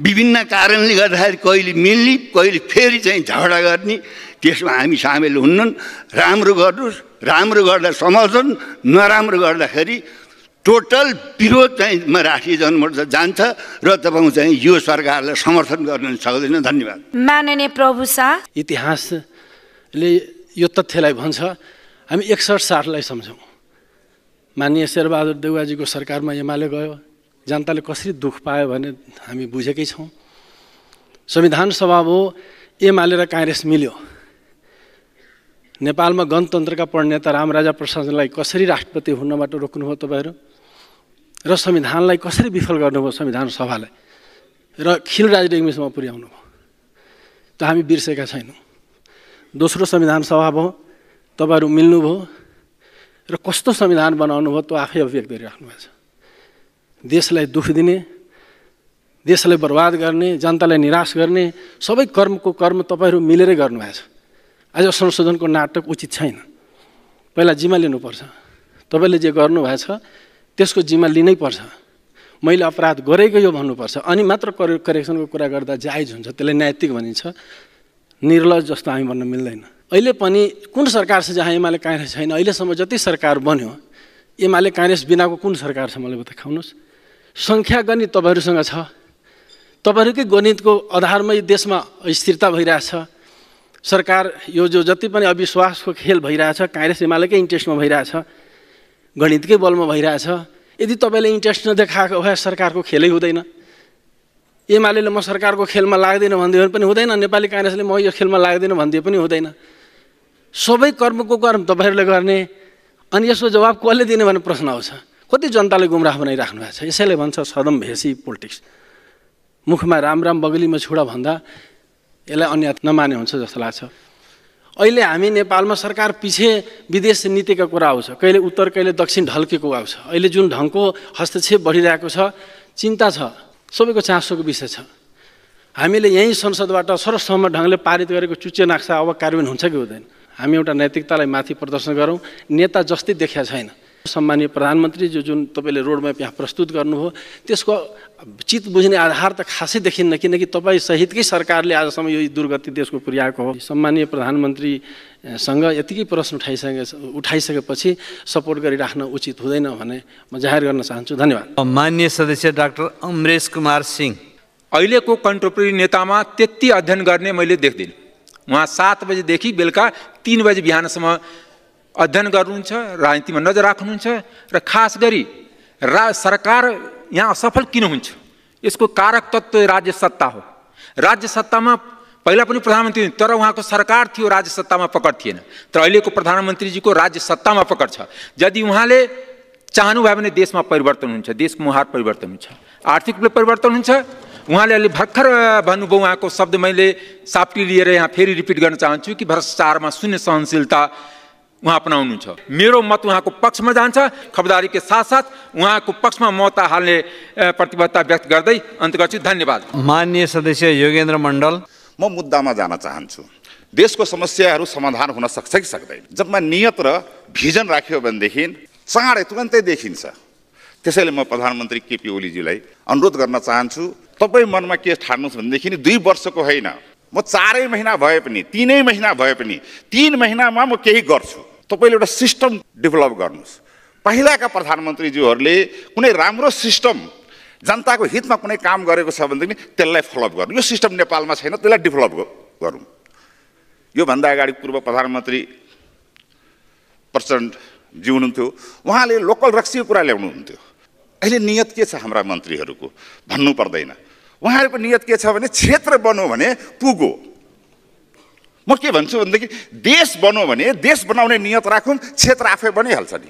विभिन्न कारणले गर्दाखेरि कहिले मिल्ने कहिले फेरि चाहिँ झगडा गर्ने त्यसमा हामी सामेल हुन्नन् राम्रो गर्नुहोस् राम्रो गर्दा समर्थन नराम्रो गर्दाखेरि टोटल विरोध चाहिँ राष्ट्रिय जनमोर्चा जान्छ र तपाईँ चाहिँ यो सरकारलाई समर्थन गर्न सक्दैन धन्यवाद माननीय प्रभु शाह इतिहासले यो तथ्यलाई भन्छ हामी एकसठ साठलाई सम्झौँ माननीय शेरबहादुर देवाजीको सरकारमा एमाले गयो जनताले कसरी दुःख पायो भने हामी बुझेकै छौँ संविधान सभा हो एमाले र काङ्ग्रेस मिल्यो नेपालमा गणतन्त्रका राम रामराजा प्रसादलाई कसरी राष्ट्रपति हुनबाट रोक्नुभयो तपाईँहरू र संविधानलाई कसरी विफल गर्नुभयो संविधान सभालाई र खिल राजनीतिक पुर्याउनु भयो त हामी बिर्सेका छैनौँ दोस्रो संविधान सभा भयो तपाईँहरू मिल्नुभयो र कस्तो संविधान बनाउनु भयो त्यो आफै अभिव्यक्त गरिराख्नुभएको छ देशलाई दुःख दिने देशलाई बर्बाद गर्ने जनतालाई निराश गर्ने सबै कर्मको कर्म तपाईँहरू मिलेरै गर्नुभएको छ आज संशोधनको नाटक उचित छैन पहिला जिम्मा लिनुपर्छ तपाईँले जे गर्नुभएको छ त्यसको जिम्मा लिनै पर्छ मैले अपराध गरेको यो भन्नुपर्छ अनि मात्र करे करेक्सनको कुरा गर्दा जायज हुन्छ त्यसलाई नैतिक भनिन्छ निर्लज जस्तो हामी भन्न मिल्दैन अहिले पनि कुन सरकार छ जहाँ एमाले काङ्ग्रेस छैन अहिलेसम्म जति सरकार बन्यो एमाले काङ्ग्रेस बिनाको कुन सरकार छ मलाई बताउनुहोस् सङ्ख्या गणित तपाईँहरूसँग छ तपाईँहरूकै गणितको आधारमै देशमा स्थिरता भइरहेछ सरकार यो जो जति पनि अविश्वासको खेल भइरहेछ काङ्ग्रेस एमालेकै इन्ट्रेस्टमा भइरहेछ गणितकै बलमा भइरहेछ यदि तपाईँले इन्ट्रेस्ट नदेखाएको भए सरकारको खेलै हुँदैन एमाले म सरकारको खेलमा लाग्दैन भनिदियो पनि हुँदैन नेपाली काङ्ग्रेसले म यो खेलमा लाग्दैन भनिदियो पनि हुँदैन सबै कर्मको कर्म तपाईँहरूले गर्ने अनि यसको जवाब कसले दिने भन्ने प्रश्न आउँछ कति जनताले गुमराह बनाइराख्नु भएको छ यसैले भन्छ सदम भेसी पोलिटिक्स मुखमा राम राम बगलीमा छुडा भन्दा यसलाई अन्य नमाने हुन्छ जस्तो लाग्छ अहिले हामी नेपालमा सरकार पछि विदेश नीतिका कुरा आउँछ कहिले उत्तर कहिले दक्षिण ढल्केको आउँछ अहिले जुन ढङ्गको हस्तक्षेप बढिरहेको छ चिन्ता छ सबैको चासोको विषय छ हामीले यहीँ संसदबाट सर्वसम्मत ढङ्गले पारित गरेको चुच्चे नाक्सा अब कार्यान्वयन हुन्छ कि हुँदैन हामी एउटा नैतिकतालाई माथि प्रदर्शन गरौँ नेता जस्तै देखिया छैन सम्मान्य प्रधानमन्त्री जो जुन तपाईँले रोडम्याप यहाँ प्रस्तुत गर्नुभयो त्यसको चित बुझ्ने आधार त खासै देखिन्न किनकि तपाईँ सहितकै सरकारले आजसम्म यो दुर्गति देशको पुर्याएको हो सम्मान्य प्रधानमन्त्रीसँग यतिकै प्रश्न उठाइसके उठाइसकेपछि सपोर्ट गरिराख्न उचित हुँदैन भने म जाहेर गर्न चाहन्छु धन्यवाद मान्य सदस्य डाक्टर अमरेश कुमार सिंह अहिलेको कन्ट्रोपरेरी नेतामा त्यति अध्ययन गर्ने मैले देख्दिनँ उहाँ सात बजेदेखि बेलुका तिन बजे बिहानसम्म अध्ययन गर्नुहुन्छ राजनीतिमा नजर राख्नुहुन्छ र खास गरी रा सरकार यहाँ असफल किन हुन्छ यसको कारक तत्त्व राज्य सत्ता हो राज्य सत्तामा पहिला पनि प्रधानमन्त्री तर उहाँको सरकार थियो राज्य सत्तामा पकड थिएन तर अहिलेको प्रधानमन्त्रीजीको राज्य सत्तामा पकड छ यदि उहाँले चाहनुभयो भने देशमा परिवर्तन हुन्छ देशको मुहार परिवर्तन हुन्छ आर्थिक रूपले परिवर्तन हुन्छ उहाँले अहिले भर्खर भन्नुभयो उहाँको शब्द मैले साप्टी लिएर यहाँ फेरि रिपिट गर्न चाहन्छु कि भ्रष्टाचारमा शून्य सहनशीलता उहाँ अपनाउनु छ मेरो मत उहाँको पक्षमा जान्छ खबरदारीको साथसाथ उहाँको पक्षमा मत हाल्ने प्रतिबद्धता व्यक्त गर्दै अन्त गर्छु धन्यवाद मान्य सदस्य योगेन्द्र मण्डल म मुद्दामा जान चाहन्छु देशको समस्याहरू समाधान हुन सक्छ कि सक्दैन जबमा नियत र भिजन राख्यो भनेदेखि चाँडै तुरन्तै देखिन्छ त्यसैले म प्रधानमन्त्री केपी ओलीजीलाई अनुरोध गर्न चाहन्छु तपाईँ मनमा के ठान्नुहोस् भनेदेखि दुई वर्षको होइन म चारै महिना भए पनि तिनै महिना भए पनि तिन महिनामा म केही गर्छु तपाईँले एउटा सिस्टम डेभलप गर्नुहोस् पहिलाका प्रधानमन्त्रीज्यूहरूले कुनै राम्रो सिस्टम जनताको हितमा कुनै काम गरेको छ भनेदेखि त्यसलाई फलोअप गर्नु यो सिस्टम नेपालमा छैन त्यसलाई डेभलप गरौँ योभन्दा अगाडि पूर्व प्रधानमन्त्री प्रचण्ड जी हुनुहुन्थ्यो उहाँले लोकल रक्सीको कुरा ल्याउनुहुन्थ्यो अहिले नियत के छ हाम्रा मन्त्रीहरूको भन्नु पर्दैन उहाँहरूको नियत के छ भने क्षेत्र बन्यो भने पुगो म के भन्छु भनेदेखि देश बनाऊ भने देश बनाउने नियत राखौँ क्षेत्र आफै बनिहाल्छ नि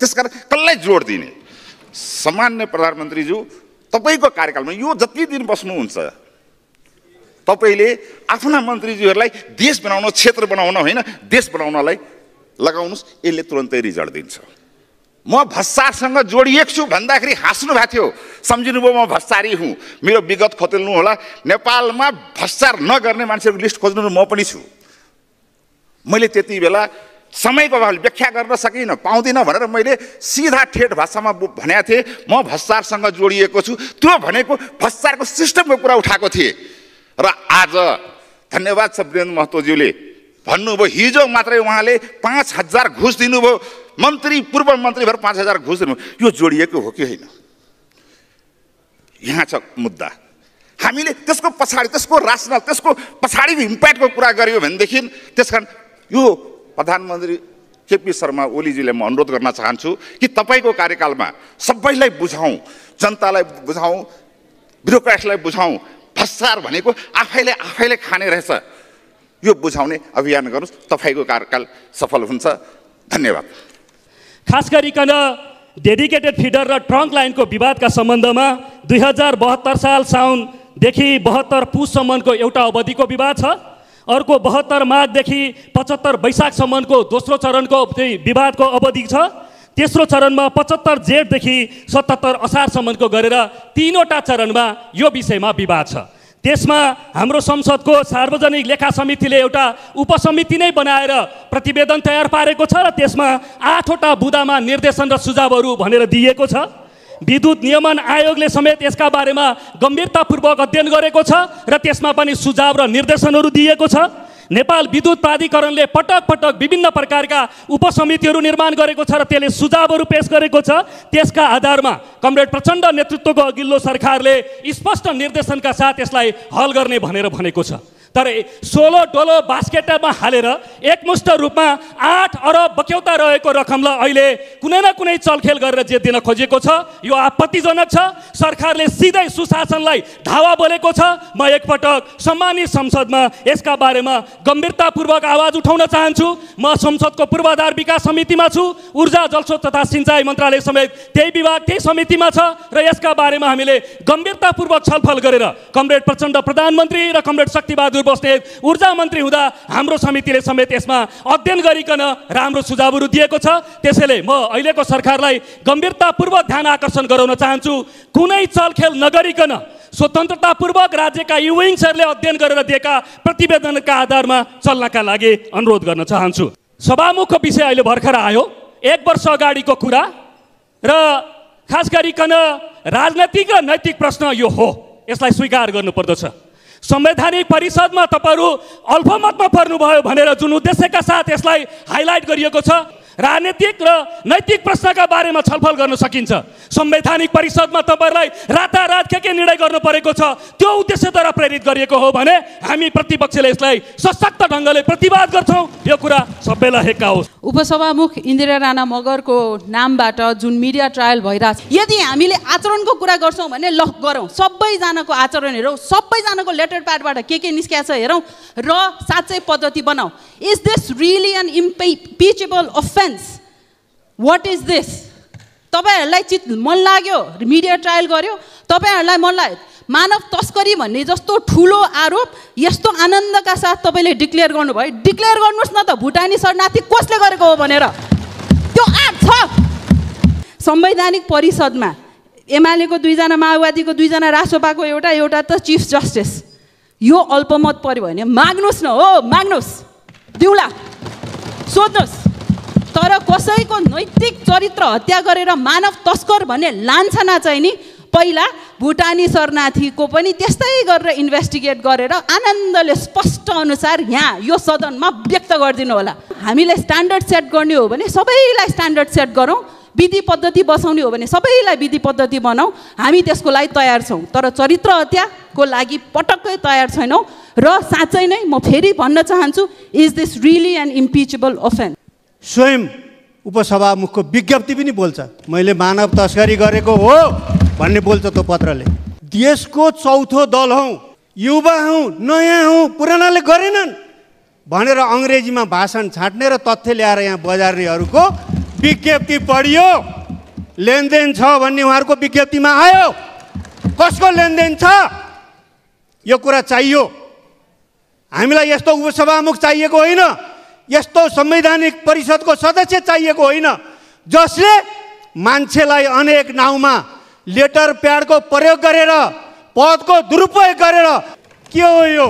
त्यस कारण कसलाई जोड दिने सामान्य प्रधानमन्त्रीज्यू तपाईँको कार्यकालमा यो जति दिन बस्नुहुन्छ तपाईँले आफ्ना मन्त्रीज्यूहरूलाई देश बनाउन क्षेत्र बनाउन होइन देश बनाउनलाई लगाउनुहोस् यसले तुरन्तै रिजल्ट दिन्छ म भस्सारसँग जोडिएको छु भन्दाखेरि हाँस्नु भएको थियो सम्झिनुभयो म भस्सारी हुँ मेरो विगत खोतेल्नु होला नेपालमा भस्सार नगर्ने मान्छेहरूको लिस्ट खोज्नु म पनि छु मैले त्यति बेला समयको अभावले व्याख्या गर्न सकिनँ पाउँदिनँ भनेर मैले सिधा ठेट भाषामा भनेको थिएँ म भस्सारसँग जोडिएको छु त्यो भनेको भस्सारको सिस्टमको कुरा उठाएको थिएँ र आज धन्यवाद छ वीरेन्द्र महतोज्यूले भन्नुभयो हिजो मात्रै उहाँले पाँच हजार घुस दिनुभयो मन्त्री पूर्व मन्त्री भएर पाँच हजार घुस दिनुभयो यो जोडिएको हो कि होइन यहाँ छ मुद्दा हामीले त्यसको पछाडि त्यसको रासनल त्यसको पछाडिको इम्प्याक्टको कुरा गऱ्यौँ भनेदेखि त्यस कारण यो प्रधानमन्त्री केपी शर्मा ओलीजीलाई म अनुरोध गर्न चाहन्छु कि तपाईँको कार्यकालमा सबैलाई बुझाउँ जनतालाई बुझाउँ ब्युरोक्राट्सलाई बुझाउँ भ्रष्टाचार भनेको आफैले आफैले खाने रहेछ यो बुझाउने अभियान गर्नुहोस् तपाईँको कार्यकाल सफल हुन्छ धन्यवाद खास गरिकन डेडिकेटेड फिडर र ट्रङ्क लाइनको विवादका सम्बन्धमा दुई हजार बहत्तर साल साउनदेखि बहत्तर पुससम्मको एउटा अवधिको विवाद छ अर्को बहत्तर माघदेखि पचहत्तर वैशाखसम्मको दोस्रो चरणको विवादको अवधि छ तेस्रो चरणमा पचहत्तर जेठदेखि सतहत्तर असारसम्मको गरेर तिनवटा चरणमा यो विषयमा विवाद छ त्यसमा हाम्रो संसदको सार्वजनिक लेखा समितिले एउटा उपसमिति नै बनाएर प्रतिवेदन तयार पारेको छ र त्यसमा आठवटा बुदामा निर्देशन र सुझावहरू भनेर दिएको छ विद्युत नियमन आयोगले समेत यसका बारेमा गम्भीरतापूर्वक अध्ययन गरेको छ र त्यसमा पनि सुझाव र निर्देशनहरू दिएको छ नेपाल विद्युत प्राधिकरणले पटक पटक विभिन्न प्रकारका उपसमितिहरू निर्माण गरेको छ र त्यसले सुझावहरू पेस गरेको छ त्यसका आधारमा कमरेड प्रचण्ड नेतृत्वको अघिल्लो सरकारले स्पष्ट निर्देशनका साथ यसलाई हल गर्ने भनेर भनेको छ तर सोलो डोलो बास्केटमा हालेर एकमुष्ट रूपमा आठ अरब बक्यौता रहेको रकमलाई अहिले कुनै न कुनै चलखेल गरेर जे दिन खोजेको छ यो आपत्तिजनक छ सरकारले सिधै सुशासनलाई धावा बोलेको छ म एकपटक सम्मानित संसदमा यसका बारेमा गम्भीरतापूर्वक आवाज उठाउन चाहन्छु म संसदको पूर्वाधार विकास समितिमा छु ऊर्जा जलस्रोत तथा सिँचाइ मन्त्रालय समेत त्यही विभाग त्यही समितिमा छ र यसका बारेमा हामीले गम्भीरतापूर्वक छलफल गरेर कमरेड प्रचण्ड प्रधानमन्त्री र कमरेड शक्तिबहादुर बस्नेत ऊर्जा मन्त्री हुँदा हाम्रो समितिले समेत यसमा अध्ययन गरिकन राम्रो सुझावहरू दिएको छ त्यसैले म अहिलेको सरकारलाई गम्भीरतापूर्वक ध्यान आकर्षण गराउन चाहन्छु कुनै चलखेल नगरिकन स्वतन्त्रतापूर्वक राज्यका युविङ्सहरूले अध्ययन गरेर दिएका प्रतिवेदनका आधारमा चल्नका लागि अनुरोध गर्न चाहन्छु सभामुखको विषय अहिले भर्खर आयो एक वर्ष अगाडिको कुरा र खास गरिकन राजनैतिक र नैतिक प्रश्न यो हो यसलाई स्वीकार गर्नुपर्दछ संवैधानिक परिषदमा तपाईँहरू अल्पमतमा पर्नुभयो भनेर जुन उद्देश्यका साथ यसलाई हाइलाइट गरिएको छ राजनीतिक र नैतिक प्रश्नका बारेमा छलफल गर्न सकिन्छ संवैधानिक परिषदमा तपाईँलाई रातारात के के निर्णय गर्नु परेको छ त्यो उद्देश्यद्वारा प्रेरित गरिएको हो भने हामी प्रतिपक्षले यसलाई सशक्त ढङ्गले प्रतिवाद गर्छौँ यो कुरा सबैलाई हेक्का होस् उपसभामुख इन्दिरा राणा मगरको नामबाट जुन मिडिया ट्रायल भइरहेको यदि हामीले आचरणको कुरा गर्छौँ भने ल गरौँ सबैजनाको आचरण हेरौँ सबैजनाको लेटर प्याडबाट के के निस्किया छ हेरौँ र साँच्चै पद्धति बनाऊ is this really an impeachable offence sense what is this तपाईँहरूलाई चित मन लाग्यो मिडिया ट्रायल गर्यो तपाईँहरूलाई मन लाग्यो मानव तस्करी भन्ने जस्तो ठुलो आरोप यस्तो आनन्दका साथ तपाईँले डिक्लेयर गर्नुभयो डिक्लेयर गर्नुहोस् न त भुटानी शरणार्थी कसले गरेको हो भनेर त्यो आँट छ संवैधानिक परिषदमा एमालेको दुईजना माओवादीको दुईजना रासोपाको एउटा एउटा त चिफ जस्टिस यो अल्पमत पऱ्यो भने माग्नुहोस् न हो माग्नुहोस् दिउँला सोध्नुहोस् तर कसैको नैतिक चरित्र हत्या गरेर मानव तस्कर भन्ने लान्छना चाहिँ नि पहिला भुटानी शरणार्थीको पनि त्यस्तै गरेर इन्भेस्टिगेट गरेर आनन्दले स्पष्ट अनुसार यहाँ यो सदनमा व्यक्त गरिदिनु होला हामीले स्ट्यान्डर्ड सेट गर्ने हो भने सबैलाई स्ट्यान्डर्ड सेट गरौँ विधि पद्धति बसाउने हो भने सबैलाई विधि पद्धति बनाऊ हामी त्यसको लागि तयार छौँ तर चरित्र हत्याको लागि पटक्कै तयार छैनौँ र साँच्चै नै म फेरि भन्न चाहन्छु is this really an impeachable offence स्वयं उपसभामुखको विज्ञप्ति पनि बोल्छ मैले मानव तस्करी गरेको हो भन्ने बोल्छ त्यो पत्रले देशको चौथो दल हौ युवा हौ नयाँ हौ पुरानाले गरेनन् भनेर अङ्ग्रेजीमा भाषण छाँट्ने र तथ्य ल्याएर यहाँ बजार्नेहरूको विज्ञप्ति पढियो लेनदेन छ भन्ने उहाँहरूको विज्ञप्तिमा आयो कसको लेनदेन छ यो कुरा चाहियो हामीलाई यस्तो उपसभामुख चाहिएको होइन यस्तो संवैधानिक परिषदको सदस्य चाहिएको होइन जसले मान्छेलाई अनेक नाउँमा लेटर प्याडको प्रयोग गरेर पदको दुरुपयोग गरेर के हो यो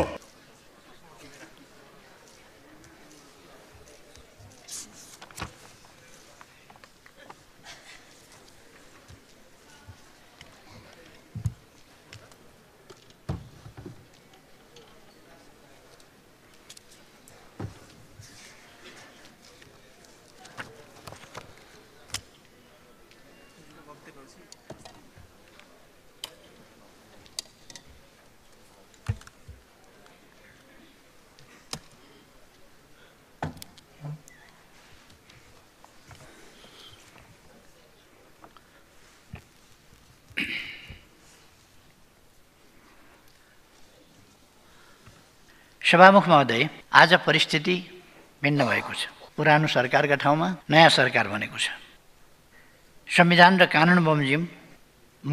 सभामुख महोदय आज परिस्थिति भिन्न भएको छ पुरानो सरकारका ठाउँमा नयाँ सरकार बनेको छ संविधान र कानुन बमोजिम म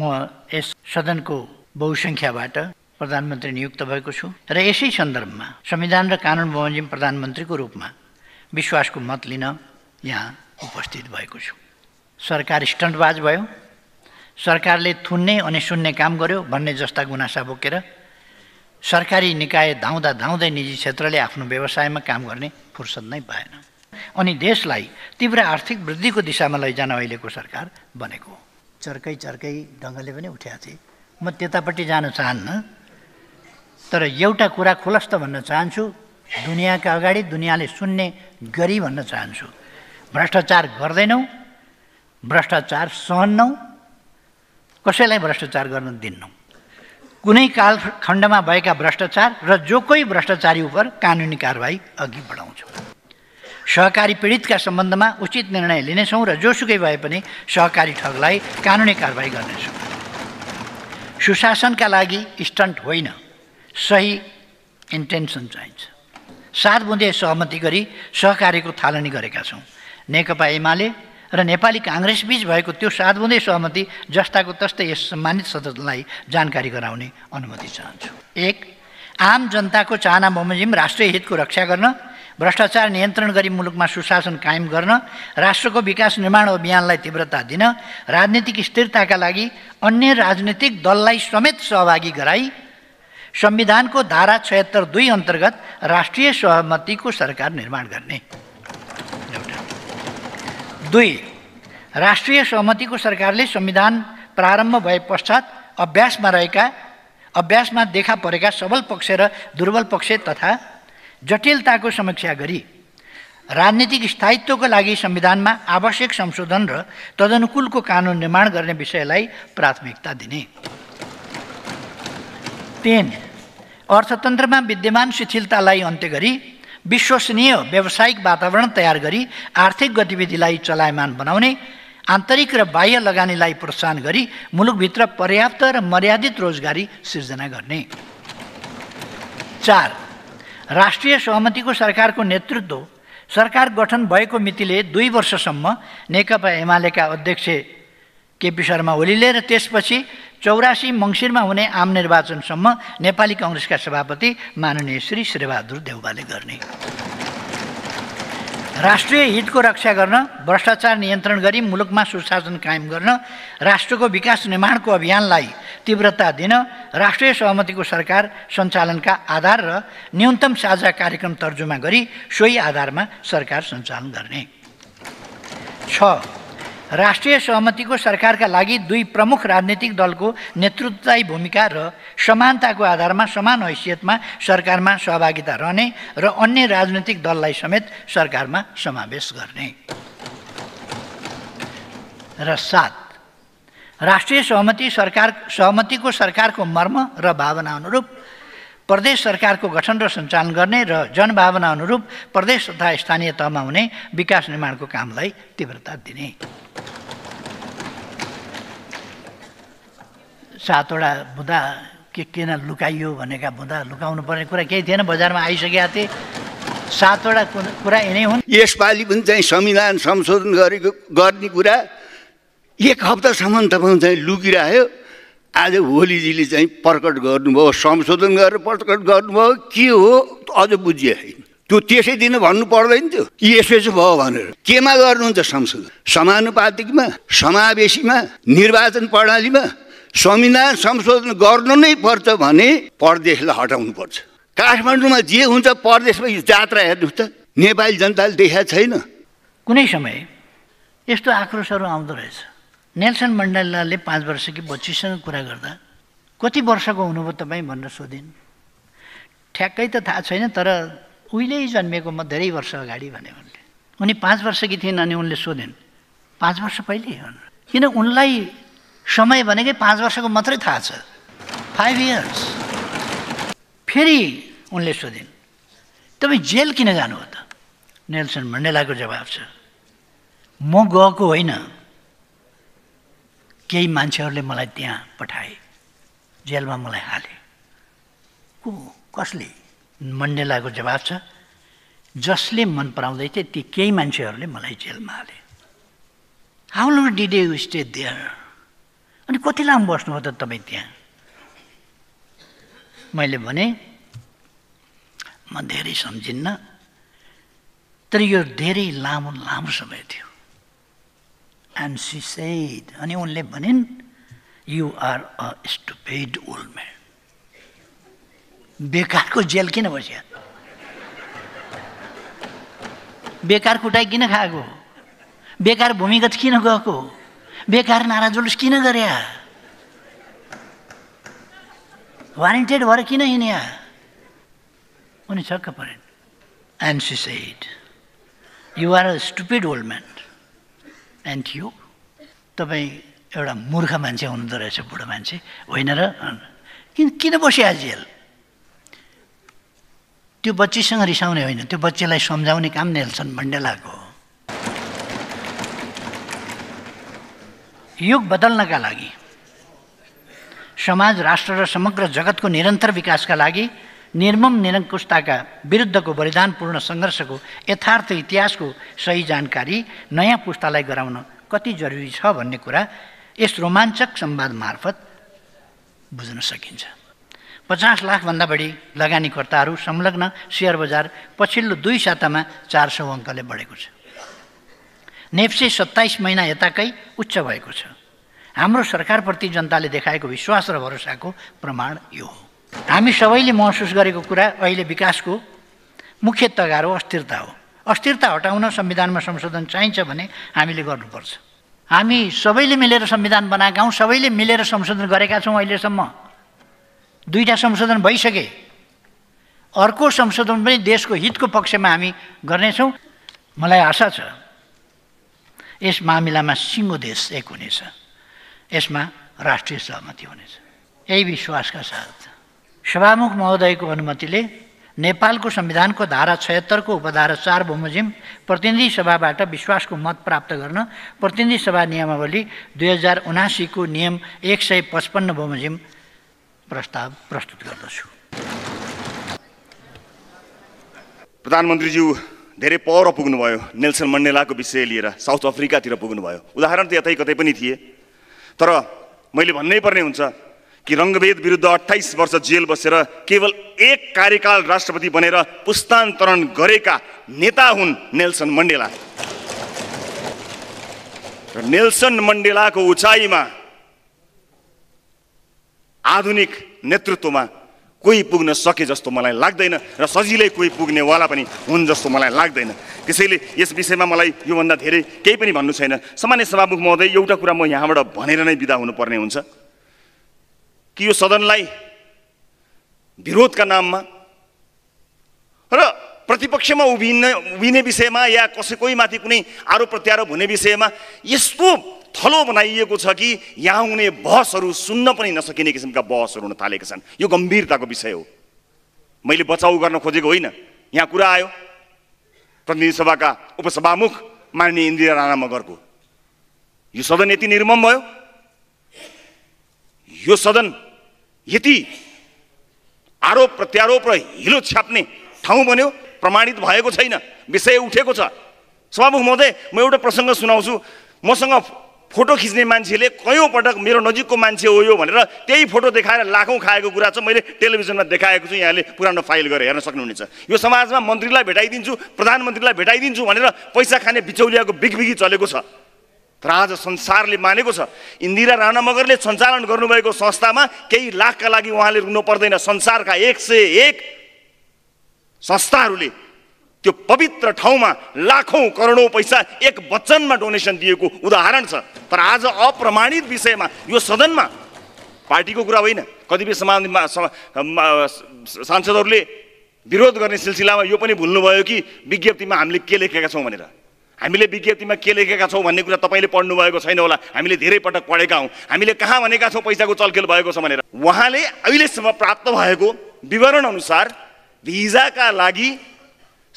यस सदनको बहुसङ्ख्याबाट प्रधानमन्त्री नियुक्त भएको छु र यसै सन्दर्भमा संविधान र कानुन बमोजिम प्रधानमन्त्रीको रूपमा विश्वासको मत लिन यहाँ उपस्थित भएको छु सरकार स्टन्टबाज भयो सरकारले थुन्ने अनि सुन्ने काम गर्यो भन्ने जस्ता गुनासा बोकेर सरकारी निकाय धाउँदा धाउँदै निजी क्षेत्रले आफ्नो व्यवसायमा काम गर्ने फुर्सद नै पाएन अनि देशलाई तीव्र आर्थिक वृद्धिको दिशामा लैजान अहिलेको सरकार बनेको चर्कै चर्कै ढङ्गले पनि उठ्याएको थिएँ म त्यतापट्टि जान चाहन्न तर एउटा कुरा खुलस्त भन्न चाहन्छु दुनियाँका अगाडि दुनियाँले सुन्ने गरी भन्न चाहन्छु भ्रष्टाचार गर्दैनौँ भ्रष्टाचार सहन्नौँ कसैलाई भ्रष्टाचार गर्न दिन्नौँ कुनै कालखण्डमा भएका भ्रष्टाचार र जो कोही भ्रष्टाचारी उपर कानुनी कारवाही अघि बढाउँछौँ सहकारी पीडितका सम्बन्धमा उचित निर्णय लिनेछौँ र जोसुकै भए पनि सहकारी ठगलाई कानुनी कारवाही गर्नेछौँ सुशासनका लागि स्टन्ट होइन सही इन्टेन्सन चाहिन्छ सात बुँदे सहमति गरी सहकारीको थालनी गरेका छौँ नेकपा एमाले र नेपाली काङ्ग्रेसबीच भएको त्यो साधुने सहमति जस्ताको तस्तै यस सम्मानित सदस्यलाई जानकारी गराउने अनुमति चाहन्छु एक आम जनताको चाहना बमोजिम राष्ट्रिय हितको रक्षा गर्न भ्रष्टाचार नियन्त्रण गरी मुलुकमा सुशासन कायम गर्न राष्ट्रको विकास निर्माण अभियानलाई तीव्रता दिन राजनीतिक स्थिरताका लागि अन्य राजनीतिक दललाई समेत सहभागी गराई संविधानको धारा छयत्तर दुई अन्तर्गत राष्ट्रिय सहमतिको सरकार निर्माण गर्ने दुई राष्ट्रिय सहमतिको सरकारले संविधान प्रारम्भ भए पश्चात अभ्यासमा रहेका अभ्यासमा देखा परेका सबल पक्ष र दुर्बल पक्ष तथा जटिलताको समीक्षा गरी राजनीतिक स्थायित्वको लागि संविधानमा आवश्यक संशोधन र तदनुकूलको कानुन निर्माण गर्ने विषयलाई प्राथमिकता दिने तिन अर्थतन्त्रमा विद्यमान शिथिलतालाई अन्त्य गरी विश्वसनीय व्यावसायिक वातावरण तयार गरी आर्थिक गतिविधिलाई चलायमान बनाउने आन्तरिक र बाह्य लगानीलाई प्रोत्साहन गरी मुलुकभित्र पर्याप्त र मर्यादित रोजगारी सिर्जना गर्ने चार राष्ट्रिय सहमतिको सरकारको नेतृत्व सरकार गठन भएको मितिले दुई वर्षसम्म नेकपा एमालेका अध्यक्ष केपी शर्मा ओलीले र त्यसपछि चौरासी मङ्सिरमा हुने आम निर्वाचनसम्म नेपाली कङ्ग्रेसका सभापति माननीय श्री श्रीबहादुर देउबाले गर्ने राष्ट्रिय हितको रक्षा गर्न भ्रष्टाचार नियन्त्रण गरी मुलुकमा सुशासन कायम गर्न राष्ट्रको विकास निर्माणको अभियानलाई तीव्रता दिन राष्ट्रिय सहमतिको सरकार सञ्चालनका आधार र न्यूनतम साझा कार्यक्रम तर्जुमा गरी सोही आधारमा सरकार सञ्चालन गर्ने छ राष्ट्रिय सहमतिको सरकारका लागि दुई प्रमुख राजनीतिक दलको नेतृत्वदायी भूमिका र समानताको आधारमा समान हैसियतमा सरकारमा सहभागिता रहने र अन्य राजनैतिक दललाई समेत सरकारमा समावेश गर्ने र सात राष्ट्रिय सहमति सरकार सहमतिको सरकारको मर्म र भावना अनुरूप प्रदेश सरकारको गठन र सञ्चालन गर्ने र जनभावना अनुरूप प्रदेश तथा स्थानीय तहमा हुने विकास निर्माणको कामलाई तीव्रता दिने सातवटा बुँदा के किन लुकाइयो भनेका बुँदा लुकाउनु पर्ने कुरा केही थिएन बजारमा आइसकेका थिए सातवटा कुरा यिनै हुन् यसपालि पनि चाहिँ संविधान संशोधन गरेको गर्ने कुरा एक हप्तासम्म तपाईँ चाहिँ लुकिरह्यो आज होलीजीले चाहिँ प्रकट गर्नुभयो संशोधन गरेर प्रकट गर्नुभयो के हो अझ बुझिए होइन त्यो त्यसै दिन भन्नु पर्दैन थियो यसो यसो भयो भनेर केमा गर्नुहुन्छ संशोधन समानुपातिकमा समावेशीमा निर्वाचन प्रणालीमा संविधान संशोधन गर्नु नै पर्छ भने परदेशलाई हटाउनु पर्छ काठमाडौँमा जे हुन्छ परदेशमा जात्रा हेर्नुहोस् त नेपाली जनताले देखाएको छैन कुनै समय यस्तो आक्रोशहरू आउँदो रहेछ नेल्सन मण्डेलाले पाँच वर्ष कि बच्चीसँग कुरा गर्दा कति वर्षको हुनुभयो तपाईँ भनेर सोधिन् ठ्याक्कै त थाहा छैन तर उहिले जन्मेको म धेरै वर्ष अगाडि भने उनले उनी पाँच वर्षकी थिइन् अनि उनले सोधिन् पाँच वर्ष पहिले किन उनलाई समय भनेकै पाँच वर्षको मात्रै थाहा छ फाइभ इयर्स फेरि उनले सोधिन् तपाईँ जेल किन जानुभयो त नेल्सन मण्डेलाको जवाब छ म गएको होइन केही मान्छेहरूले मलाई त्यहाँ पठाए जेलमा मलाई हाले को कसले मण्डेलाको जवाब छ जसले मन पराउँदै थिए ती केही मान्छेहरूले मलाई जेलमा हाले how long did you stay there अनि कति लामो बस्नुभयो त तपाईँ त्यहाँ मैले भने म धेरै सम्झिन्न तर यो धेरै लामो लामो समय थियो एन्ड सी सेड अनि उनले भनिन् you are a stupid old man बेकारको जेल किन बस्यो बेकार कुटाइ किन खाएको बेकार भूमिगत किन गएको बेकार नारा जुलुस किन गरे वारेन्टेड भएर किन हिँडे उनी छक्क परेन and she said you are a stupid old man and you तपाईँ एउटा मूर्ख मान्छे हुनुहुँदो रहेछ बुढो मान्छे होइन र किन किन बस्यो जेल त्यो बच्चीसँग रिसाउने होइन त्यो बच्चीलाई सम्झाउने काम नेल्सन मण्डेलाको युग बदल्नका लागि समाज राष्ट्र र समग्र जगतको निरन्तर विकासका लागि निर्मम निरङ्कुशताका विरुद्धको बलिदानपूर्ण सङ्घर्षको यथार्थ इतिहासको सही जानकारी नयाँ पुस्तालाई गराउन कति जरुरी छ भन्ने कुरा यस रोमाञ्चक सम्वाद मार्फत बुझ्न सकिन्छ पचास लाखभन्दा बढी लगानीकर्ताहरू संलग्न सेयर बजार पछिल्लो दुई सातामा चार सौ अङ्कले बढेको छ नेप्से सत्ताइस महिना यताकै उच्च भएको छ हाम्रो सरकारप्रति जनताले देखाएको विश्वास र भरोसाको प्रमाण यो हो हामी सबैले महसुस गरेको कुरा अहिले विकासको मुख्य तगार हो अस्थिरता हो अस्थिरता हटाउन संविधानमा संशोधन चाहिन्छ भने हामीले गर्नुपर्छ हामी सबैले मिलेर संविधान बनाएका हौँ सबैले मिलेर संशोधन गरेका छौँ अहिलेसम्म दुईवटा संशोधन भइसके अर्को संशोधन पनि देशको हितको पक्षमा हामी गर्नेछौँ मलाई आशा छ यस मामिलामा सिङ्गो देश एक हुनेछ यसमा राष्ट्रिय सहमति हुनेछ यही विश्वासका साथ सभामुख महोदयको अनुमतिले नेपालको संविधानको धारा छयत्तरको उपधारा चार बमोजिम प्रतिनिधि सभाबाट विश्वासको मत प्राप्त गर्न प्रतिनिधि सभा नियमावली दुई हजार उनासीको नियम एक सय पचपन्न बमोजिम प्रस्ताव प्रस्तुत गर्दछु प्रधानमन्त्रीज्यू धेरै पर पुग्नुभयो नेल्सन मण्डेलाको विषय लिएर साउथ अफ्रिकातिर पुग्नुभयो उदाहरण त यतै कतै पनि थिए तर मैले भन्नै पर्ने हुन्छ कि रङ्गभेद विरुद्ध अठाइस वर्ष जेल बसेर केवल एक कार्यकाल राष्ट्रपति बनेर पुस्तान्तरण गरेका नेता हुन् नेल्सन मण्डेला र नेल्सन मण्डेलाको उचाइमा आधुनिक नेतृत्वमा कोही पुग्न सके जस्तो मलाई लाग्दैन र सजिलै कोही पुग्नेवाला पनि हुन् जस्तो मलाई लाग्दैन त्यसैले यस विषयमा मलाई योभन्दा धेरै केही पनि भन्नु छैन सामान्य सभामुख महोदय एउटा कुरा म यहाँबाट भनेर नै बिदा हुनुपर्ने हुन्छ कि यो सदनलाई विरोधका नाममा र प्रतिपक्षमा उभिने उभिने विषयमा या माथि कुनै आरोप प्रत्यारोप हुने विषयमा यस्तो थलो बनाइएको छ कि यहाँ हुने बहसहरू सुन्न पनि नसकिने किसिमका बहसहरू हुन थालेका छन् यो गम्भीरताको विषय हो मैले बचाउ गर्न खोजेको होइन यहाँ कुरा आयो प्रतिनिधि सभाका उपसभामुख माननीय इन्दिरा राणा मगरको यो सदन यति निर्मम भयो यो सदन यति आरोप प्रत्यारोप र हिलो छ्याप्ने ठाउँ बन्यो प्रमाणित भएको छैन विषय उठेको छ सभामुख महोदय म एउटा प्रसङ्ग सुनाउँछु मसँग फोटो खिच्ने मान्छेले कयौँ पटक मेरो नजिकको मान्छे हो यो भनेर त्यही फोटो देखाएर लाखौँ खाएको कुरा चाहिँ मैले टेलिभिजनमा देखाएको छु यहाँले पुरानो फाइल गरेर हेर्न सक्नुहुनेछ यो समाजमा मन्त्रीलाई भेटाइदिन्छु प्रधानमन्त्रीलाई भेटाइदिन्छु भनेर पैसा खाने बिचौलियाको बिगबिगी चलेको छ तर आज संसारले मानेको छ इन्दिरा राणा मगरले सञ्चालन गर्नुभएको संस्थामा केही लाखका लागि उहाँले रुनु पर्दैन संसारका एक सय एक संस्थाहरूले त्यो पवित्र ठाउँमा लाखौँ करोडौँ पैसा एक वचनमा डोनेसन दिएको उदाहरण छ तर आज अप्रमाणित विषयमा यो सदनमा पार्टीको कुरा होइन कतिपय समा सांसदहरूले विरोध गर्ने सिलसिलामा यो पनि भुल्नुभयो कि विज्ञप्तिमा हामीले के लेखेका छौँ भनेर हामीले विज्ञप्तिमा के लेखेका छौँ भन्ने कुरा तपाईँले पढ्नुभएको छैन होला हामीले धेरै पटक पढेका हौँ हामीले कहाँ भनेका छौँ पैसाको चलखेल भएको छ भनेर उहाँले अहिलेसम्म प्राप्त भएको विवरण अनुसार भिजाका लागि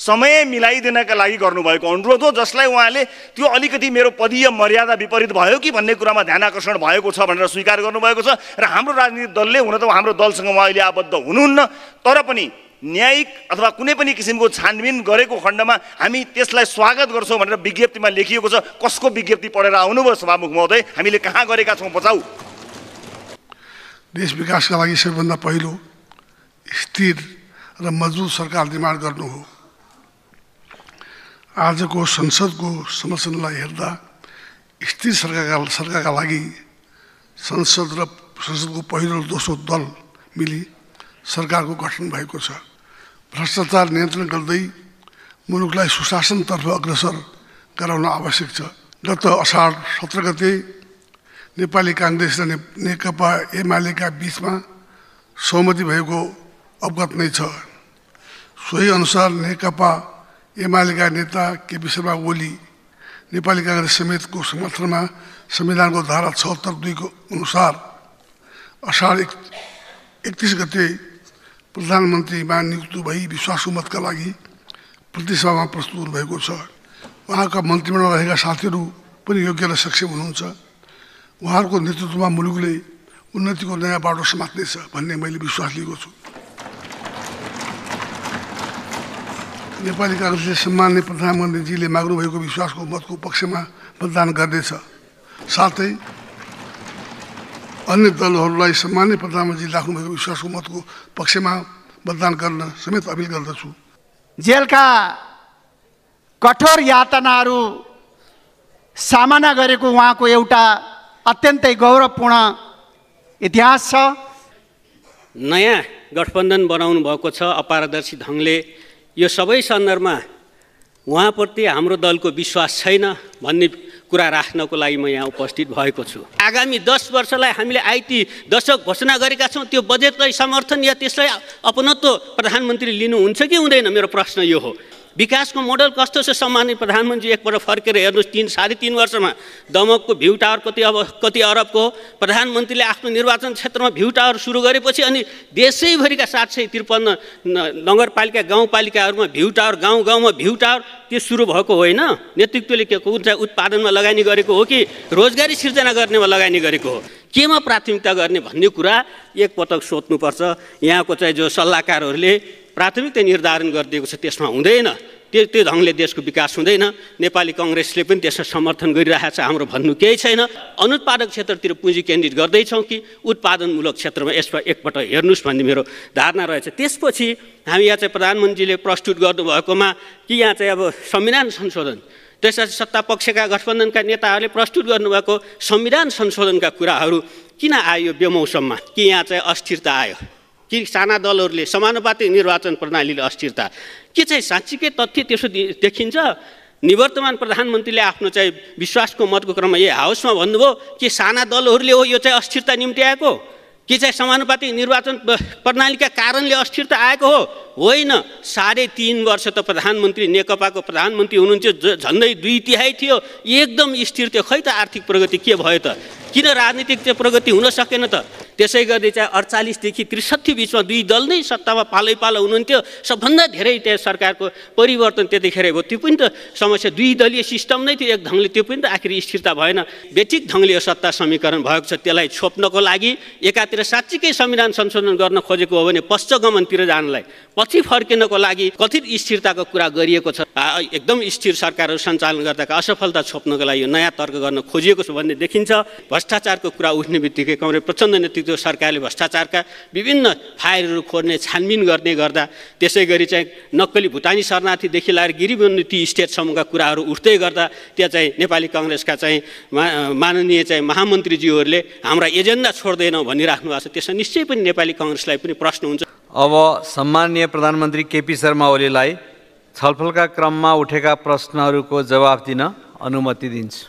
समय मिलाइदिनका लागि गर्नुभएको अनुरोध हो जसलाई उहाँले त्यो अलिकति मेरो पदीय मर्यादा विपरीत भयो कि भन्ने कुरामा ध्यान आकर्षण भएको छ भनेर स्वीकार गर्नुभएको छ र हाम्रो राजनीतिक दलले हुन त हाम्रो दलसँग उहाँ अहिले आबद्ध हुनुहुन्न तर पनि न्यायिक अथवा कुनै पनि किसिमको छानबिन गरेको खण्डमा हामी त्यसलाई स्वागत गर्छौँ भनेर विज्ञप्तिमा लेखिएको छ कसको विज्ञप्ति पढेर आउनुभयो सभामुख महोदय हामीले कहाँ गरेका छौँ बचाउ देश विकासका लागि सबैभन्दा पहिलो स्थिर र मजबुत सरकार निर्माण गर्नु हो आजको संसदको समर्थनलाई हेर्दा स्थिर सरकारका सरकारका लागि संसद र संसदको पहिलो दोस्रो दल मिली सरकारको गठन भएको छ भ्रष्टाचार नियन्त्रण गर्दै मुलुकलाई सुशासनतर्फ अग्रसर गराउन आवश्यक छ गत असार सत्र गते नेपाली काङ्ग्रेस र नेकपा एमालेका बिचमा सहमति भएको अवगत नै छ सोही अनुसार नेकपा एमालेका नेता केपी शर्मा ओली नेपाली काङ्ग्रेस समेतको समर्थनमा संविधानको धारा छहत्तर दुईको अनुसार असार एक एकतिस गते प्रधानमन्त्रीमा नियुक्त भई विश्वासको मतका लागि प्रतिसभामा प्रस्तुत हुनुभएको छ उहाँका मन्त्रीमण्डल रहेका साथीहरू पनि योग्य र सक्षम हुनुहुन्छ उहाँहरूको नेतृत्वमा मुलुकले उन्नतिको नयाँ बाटो समात्नेछ भन्ने मैले विश्वास लिएको छु नेपाली काङ्ग्रेसले सम्मान्य प्रधानमन्त्रीजीले माग्नुभएको विश्वासको मतको पक्षमा मतदान गर्नेछ साथै अन्य दलहरूलाई सम्मान्य प्रधानमन्त्री राख्नुभएको विश्वासको मतको पक्षमा मतदान गर्न समेत अपिल गर्दछु जेलका कठोर यातनाहरू सामना गरेको उहाँको एउटा अत्यन्तै गौरवपूर्ण इतिहास छ नयाँ गठबन्धन बनाउनु भएको छ अपारदर्शी ढङ्गले यो सबै सन्दर्भमा उहाँप्रति हाम्रो दलको विश्वास छैन भन्ने कुरा राख्नको लागि म यहाँ उपस्थित भएको छु आगामी दस वर्षलाई हामीले आइटी दशक घोषणा गरेका छौँ त्यो बजेटलाई समर्थन या त्यसलाई अपनत्व प्रधानमन्त्री लिनुहुन्छ कि हुँदैन मेरो प्रश्न यो हो विकासको मोडल कस्तो छ सम्मान्य प्रधानमन्त्री एकपल्ट फर्केर हेर्नुहोस् तिन साढे तिन वर्षमा दमकको भ्यू टावर कति अब कति अरबको प्रधानमन्त्रीले आफ्नो निर्वाचन क्षेत्रमा भ्यू टावर सुरु गरेपछि अनि देशैभरिका सात सय त्रिपन्न नगरपालिका गाउँपालिकाहरूमा भ्यू टावर गाउँ गाउँमा भ्यू टावर त्यो सुरु भएको होइन नेतृत्वले के ऊर्जा उत्पादनमा लगानी गरेको हो कि रोजगारी सिर्जना गर्नेमा लगानी गरेको हो केमा प्राथमिकता गर्ने भन्ने कुरा एकपटक सोध्नुपर्छ यहाँको चाहिँ जो सल्लाहकारहरूले प्राथमिकता निर्धारण गरिदिएको छ त्यसमा हुँदैन त्यो त्यो ढङ्गले देशको विकास हुँदैन नेपाली कङ्ग्रेसले पनि त्यसमा समर्थन गरिरहेको छ हाम्रो भन्नु केही छैन अनुत्पादक क्षेत्रतिर पुँजी केन्द्रित गर्दैछौँ कि उत्पादनमूलक क्षेत्रमा यसमा एकपल्ट हेर्नुहोस् भन्ने मेरो धारणा रहेछ त्यसपछि हामी यहाँ चाहिँ प्रधानमन्त्रीले प्रस्तुत गर्नुभएकोमा कि यहाँ चाहिँ अब संविधान संशोधन त्यसपछि सत्ता पक्षका गठबन्धनका नेताहरूले प्रस्तुत गर्नुभएको संविधान संशोधनका कुराहरू किन आयो बेमौसममा कि यहाँ चाहिँ अस्थिरता आयो कि साना दलहरूले समानुपातिक निर्वाचन प्रणालीले अस्थिरता के चाहिँ साँच्चीकै तथ्य त्यसो देखिन्छ निवर्तमान प्रधानमन्त्रीले आफ्नो चाहिँ विश्वासको मतको क्रममा यही हाउसमा भन्नुभयो कि साना दलहरूले हो यो चाहिँ अस्थिरता निम्ति आएको के चाहिँ समानुपातिक निर्वाचन प्रणालीका कारणले अस्थिरता आएको हो होइन साढे तिन वर्ष त प्रधानमन्त्री नेकपाको प्रधानमन्त्री हुनुहुन्थ्यो झन्डै दुई तिहाई थियो एकदम स्थिर थियो खै त आर्थिक प्रगति के भयो त किन राजनीतिक त्यो प्रगति हुन सकेन त त्यसै गरी चाहिँ अडचालिसदेखि त्रिसठी बिचमा दुई दल नै सत्तामा पालै पालो हुनुहुन्थ्यो सबभन्दा धेरै त्यहाँ सरकारको परिवर्तन त्यतिखेर भयो त्यो पनि त समस्या दुई दलीय सिस्टम नै थियो एक ढङ्गले त्यो पनि त आखिर स्थिरता भएन व्यतिक ढङ्गले यो सत्ता समीकरण भएको छ त्यसलाई छोप्नको लागि एकातिर साँच्चीकै संविधान संशोधन गर्न खोजेको हो भने पश्चगमनतिर जानलाई पछि फर्किनको लागि कथित स्थिरताको कुरा गरिएको छ एकदम स्थिर सरकारहरू सञ्चालन गर्दाका असफलता छोप्नको लागि यो नयाँ तर्क गर्न खोजिएको छ भन्ने देखिन्छ भ्रष्टाचारको कुरा उठ्ने बित्तिकै कङ्ग्रेस प्रचण्ड नेतृत्व सरकारले भ्रष्टाचारका विभिन्न फाइलहरू खोज्ने छानबिन गर्ने गर्दा त्यसै गरी चाहिँ नक्कली भुटानी शरणार्थीदेखि लगाएर गिरिबन्दी स्टेटसम्मका कुराहरू उठ्दै गर्दा त्यहाँ चाहिँ नेपाली कङ्ग्रेसका चाहिँ माननीय चाहिँ महामन्त्रीज्यूहरूले हाम्रा एजेन्डा छोड्दैनौँ भनिराख्नु भएको छ त्यसमा निश्चय पनि नेपाली कङ्ग्रेसलाई पनि प्रश्न हुन्छ अब सम्मान्य प्रधानमन्त्री केपी शर्मा ओलीलाई छलफलका क्रममा उठेका प्रश्नहरूको जवाफ दिन अनुमति दिन्छु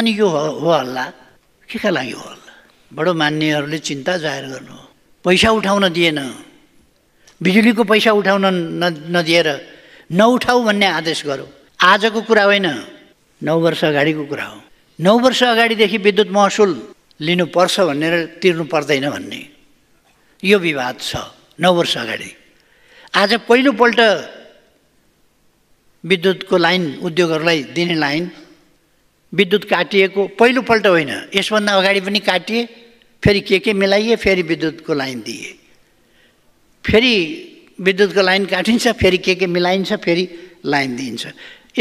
अनि यो हो हल्ला के का लागि हो हल्ला बडो मान्नेहरूले चिन्ता जाहेर गर्नु पैसा उठाउन दिएन बिजुलीको पैसा उठाउन न नदिएर नउठाऊ भन्ने आदेश गरौँ आजको कुरा होइन नौ वर्ष अगाडिको कुरा हो नौ वर्ष अगाडिदेखि विद्युत महसुल लिनुपर्छ भनेर तिर्नु पर्दैन भन्ने यो विवाद छ नौ वर्ष अगाडि आज पहिलोपल्ट विद्युतको लाइन उद्योगहरूलाई दिने लाइन विद्युत काटिएको पेलपल्ट हो इस अगड़ी भी काटिए फिर के मिलाइए फिर विद्युत को लाइन दिए विद्युत को लाइन काटि फिर के के मिलाइन्छ लाइन दी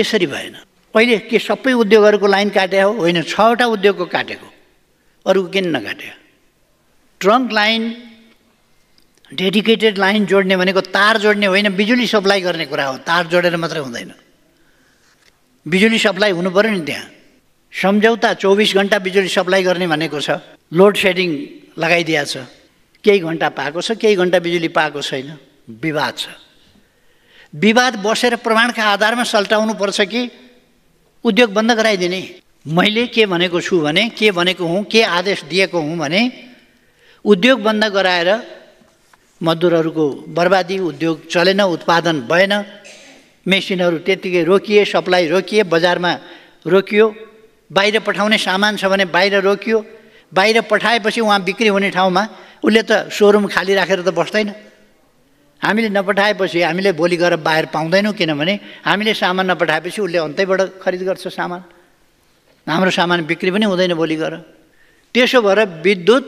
इस भएन अहिले के सबै उद्योगहरूको लाइन काटे हो छटा उद्योग को काटे अरु किन ट्रंक लाइन डेडिकेटेड लाइन वाने को तार जोड़ने होने बिजुली सप्लाई करने कुरा हो तार जोड़े मत हो बिजुली सप्लाई होने सम्झौता चौबिस घन्टा बिजुली सप्लाई गर्ने भनेको छ लोड सेडिङ लगाइदिया छ केही घन्टा पाएको छ केही घन्टा बिजुली पाएको छैन विवाद छ विवाद बसेर प्रमाणका आधारमा सल्टाउनु पर्छ कि उद्योग बन्द गराइदिने मैले के भनेको छु भने के भनेको हुँ के आदेश दिएको हुँ भने उद्योग बन्द गराएर मजदुरहरूको बर्बादी उद्योग चलेन उत्पादन भएन मेसिनहरू त्यत्तिकै रोकिए सप्लाई रोकिए बजारमा रोकियो बाहिर पठाउने सामान छ भने बाहिर रोकियो बाहिर पठाएपछि उहाँ बिक्री हुने ठाउँमा उसले त सोरुम खाली राखेर त बस्दैन हामीले नपठाएपछि हामीले भोलि गएर बाहिर पाउँदैनौँ किनभने हामीले सामान नपठाएपछि उसले अन्तैबाट खरिद गर्छ सामान हाम्रो सामान बिक्री पनि हुँदैन भोलि गएर त्यसो भएर विद्युत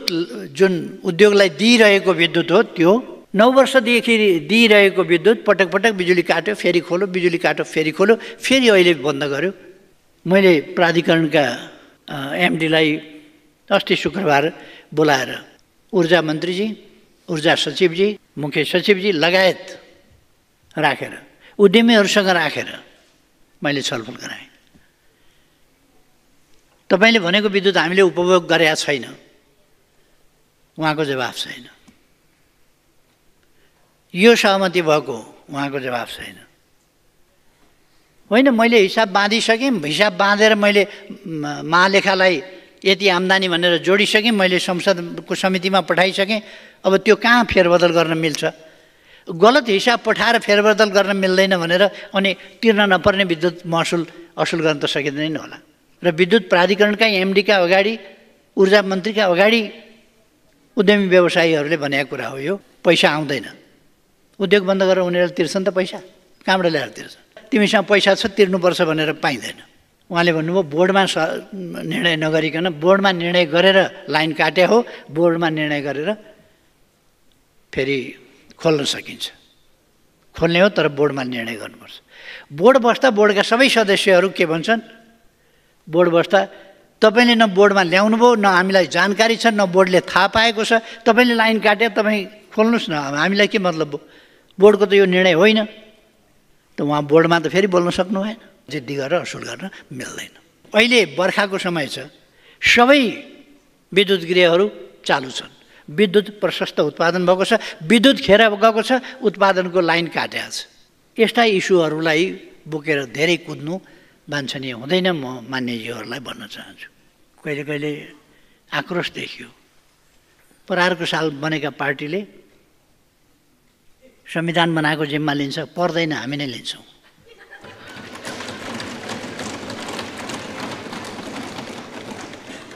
जुन उद्योगलाई दिइरहेको विद्युत हो त्यो नौ वर्षदेखि दिइरहेको विद्युत पटक पटक बिजुली काट्यो फेरि खोलो बिजुली काट्यो फेरि खोलो फेरि अहिले बन्द गर्यो मैले प्राधिकरणका एमडीलाई अस्ति शुक्रबार बोलाएर ऊर्जा मन्त्रीजी ऊर्जा सचिवजी मुख्य सचिवजी लगायत राखेर उद्यमीहरूसँग राखेर मैले छलफल गराएँ तपाईँले भनेको विद्युत हामीले उपभोग गरेका छैन उहाँको जवाफ छैन यो सहमति भएको उहाँको जवाफ छैन होइन मैले हिसाब बाँधिसकेँ हिसाब बाँधेर मैले महालेखालाई यति आम्दानी भनेर जोडिसकेँ मैले संसदको समितिमा पठाइसकेँ अब त्यो कहाँ फेरबदल गर्न मिल्छ गलत हिसाब पठाएर फेरबदल गर्न मिल्दैन भनेर अनि तिर्न नपर्ने विद्युत महसुल असुल गर्न त सकिँदैन होला र विद्युत प्राधिकरणका एमडीका अगाडि ऊर्जा मन्त्रीका अगाडि उद्यमी व्यवसायीहरूले भनेको कुरा हो यो पैसा आउँदैन उद्योग बन्द गरेर उनीहरूले तिर्छन् त पैसा कहाँबाट ल्याएर तिर्छ तिमीसँग पैसा छ तिर्नुपर्छ भनेर पाइँदैन उहाँले भन्नुभयो बोर्डमा स निर्णय नगरिकन बोर्डमा निर्णय गरेर लाइन काट्या हो बोर्डमा निर्णय गरेर फेरि खोल्न सकिन्छ खोल्ने हो तर बोर्डमा निर्णय गर्नुपर्छ बोर्ड बस्दा बोर्डका सबै सदस्यहरू के भन्छन् बोर्ड बस्दा तपाईँले न बोर्डमा ल्याउनु भयो न हामीलाई जानकारी छ न बोर्डले थाहा पाएको छ तपाईँले लाइन काट्यो तपाईँ खोल्नुहोस् न हामीलाई के मतलब बोर्डको त यो निर्णय होइन त उहाँ बोर्डमा त फेरि बोल्न सक्नु भएन जिद्दी गरेर असुल गर्न मिल्दैन अहिले बर्खाको समय छ सबै विद्युत गृहहरू चालु छन् विद्युत प्रशस्त उत्पादन भएको छ विद्युत खेर गएको छ उत्पादनको लाइन काटेको छ यस्ता इस्युहरूलाई बोकेर धेरै कुद्नु बान्छनीय हुँदैन म मान्यजीहरूलाई भन्न चाहन्छु कहिले कहिले आक्रोश देखियो परारको साल बनेका पार्टीले संविधान बनाएको जिम्मा लिन्छ पर्दैन हामी नै लिन्छौँ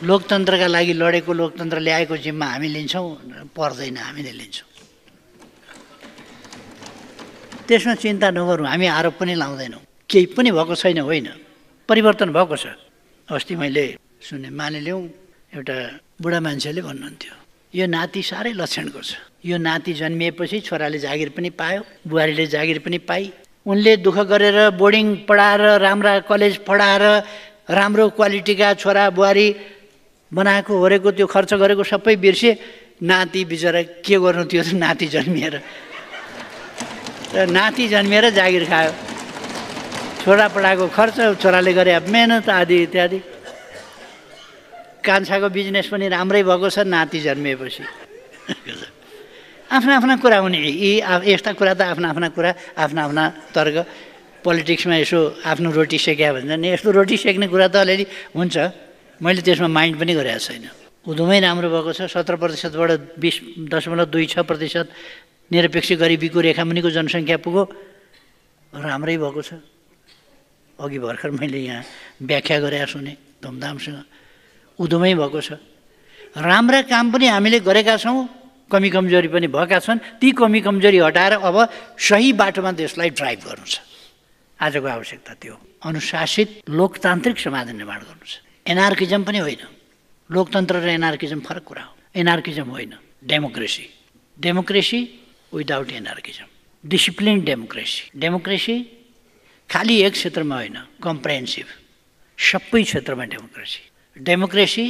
लोकतन्त्रका लागि लडेको लोकतन्त्र ल्याएको जिम्मा हामी लिन्छौँ पर्दैन हामी नै लिन्छौँ त्यसमा चिन्ता नगरौँ हामी आरोप पनि लाउँदैनौँ केही पनि भएको छैन होइन परिवर्तन भएको छ अस्ति मैले सुने मानिलिउँ एउटा बुढा मान्छेले भन्नुहुन्थ्यो यो नाति साह्रै लक्षणको छ यो नाति जन्मिएपछि छोराले जागिर पनि पायो बुहारीले जागिर पनि पाइ उनले दुःख गरेर बोर्डिङ पढाएर राम्रा कलेज पढाएर राम्रो क्वालिटीका छोरा बुहारी बनाएको होरेको त्यो खर्च गरेको सबै बिर्से नाति बिचरा के गर्नु त्यो नाति जन्मिएर नाति जन्मिएर जागिर खायो छोरा पढाएको खर्च छोराले गरे मेहनत आदि इत्यादि कान्छाको बिजनेस पनि राम्रै भएको छ नाति जन्मिएपछि आफ्ना आफ्ना कुरा हुने यी यस्ता कुरा त आफ्ना आफ्ना कुरा आफ्ना आफ्ना तर्क पोलिटिक्समा यसो आफ्नो रोटी सेक्या भन्छ नि यस्तो रोटी सेक्ने कुरा त अलिअलि हुन्छ मैले त्यसमा माइन्ड पनि गरेको छैन उधुमै राम्रो भएको छ सत्र प्रतिशतबाट बिस दशमलव दुई छ प्रतिशत निरपेक्ष गरिबीको रेखामुनिको जनसङ्ख्या पुगो राम्रै भएको छ अघि भर्खर मैले यहाँ व्याख्या गरेर सुने धुमधामसँग उदुमै भएको छ राम्रा काम पनि हामीले गरेका छौँ कमी कमजोरी पनि भएका छन् ती कमी कमजोरी हटाएर अब सही बाटोमा देशलाई ड्राइभ गर्नु छ आजको आवश्यकता त्यो अनुशासित लोकतान्त्रिक समाज निर्माण गर्नु छ एनआरकिजम पनि होइन लोकतन्त्र र एनआरकिजम फरक कुरा हो एनआरकिजम होइन democracy democracy without anarchism discipline democracy democracy खालि एक क्षेत्रमा होइन कम्प्रेहेन्सिभ सबै क्षेत्रमा डेमोक्रेसी डेमोक्रेसी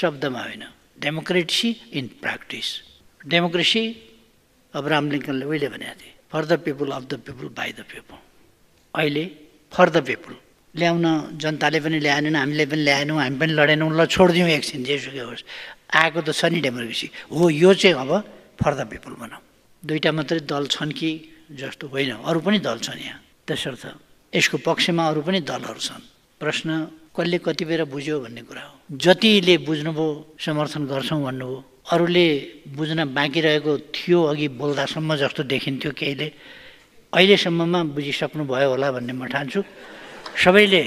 शब्दमा होइन democracy in practice democracy Abraham लिङ्कनले उहिले भनेको थिए for the people of the people by the people अहिले फर द पिपुल ल्याउन जनताले पनि ल्याएनन् हामीले पनि ल्याएनौँ हामी पनि लडेनौँ ल छोडिदिउँ एकछिन जेसुकै होस् आएको त छ नि डेमोक्रेसी हो यो चाहिँ अब फर द पिपुल भनौँ दुईवटा मात्रै दल छन् कि जस्तो होइन अरू पनि दल छन् यहाँ त्यसर्थ यसको पक्षमा अरू पनि दलहरू छन् प्रश्न कसले कति बेर बुझ्यो भन्ने कुरा हो जतिले बुझ्नुभयो समर्थन गर्छौँ भन्नुभयो अरूले बुझ्न बाँकी रहेको थियो अघि बोल्दासम्म जस्तो देखिन्थ्यो केहीले अहिलेसम्ममा बुझिसक्नुभयो होला भन्ने म ठान्छु सबैले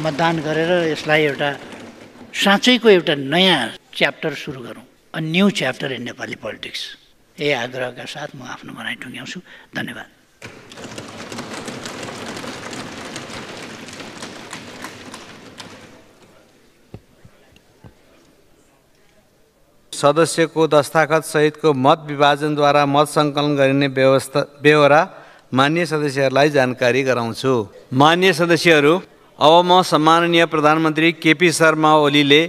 मतदान गरेर यसलाई एउटा साँच्चैको एउटा नयाँ च्याप्टर सुरु गरौँ a new chapter in Nepali politics यही आग्रहका साथ म आफ्नो भनाइ टुङ्ग्याउँछु धन्यवाद सदस्यको दस्ताखत सहितको मत विभाजनद्वारा मत सङ्कलन गरिने व्यवस्था बेहोरा मान्य सदस्यहरूलाई जानकारी गराउँछु मान्य सदस्यहरू अब म सम्माननीय प्रधानमन्त्री केपी शर्मा ओलीले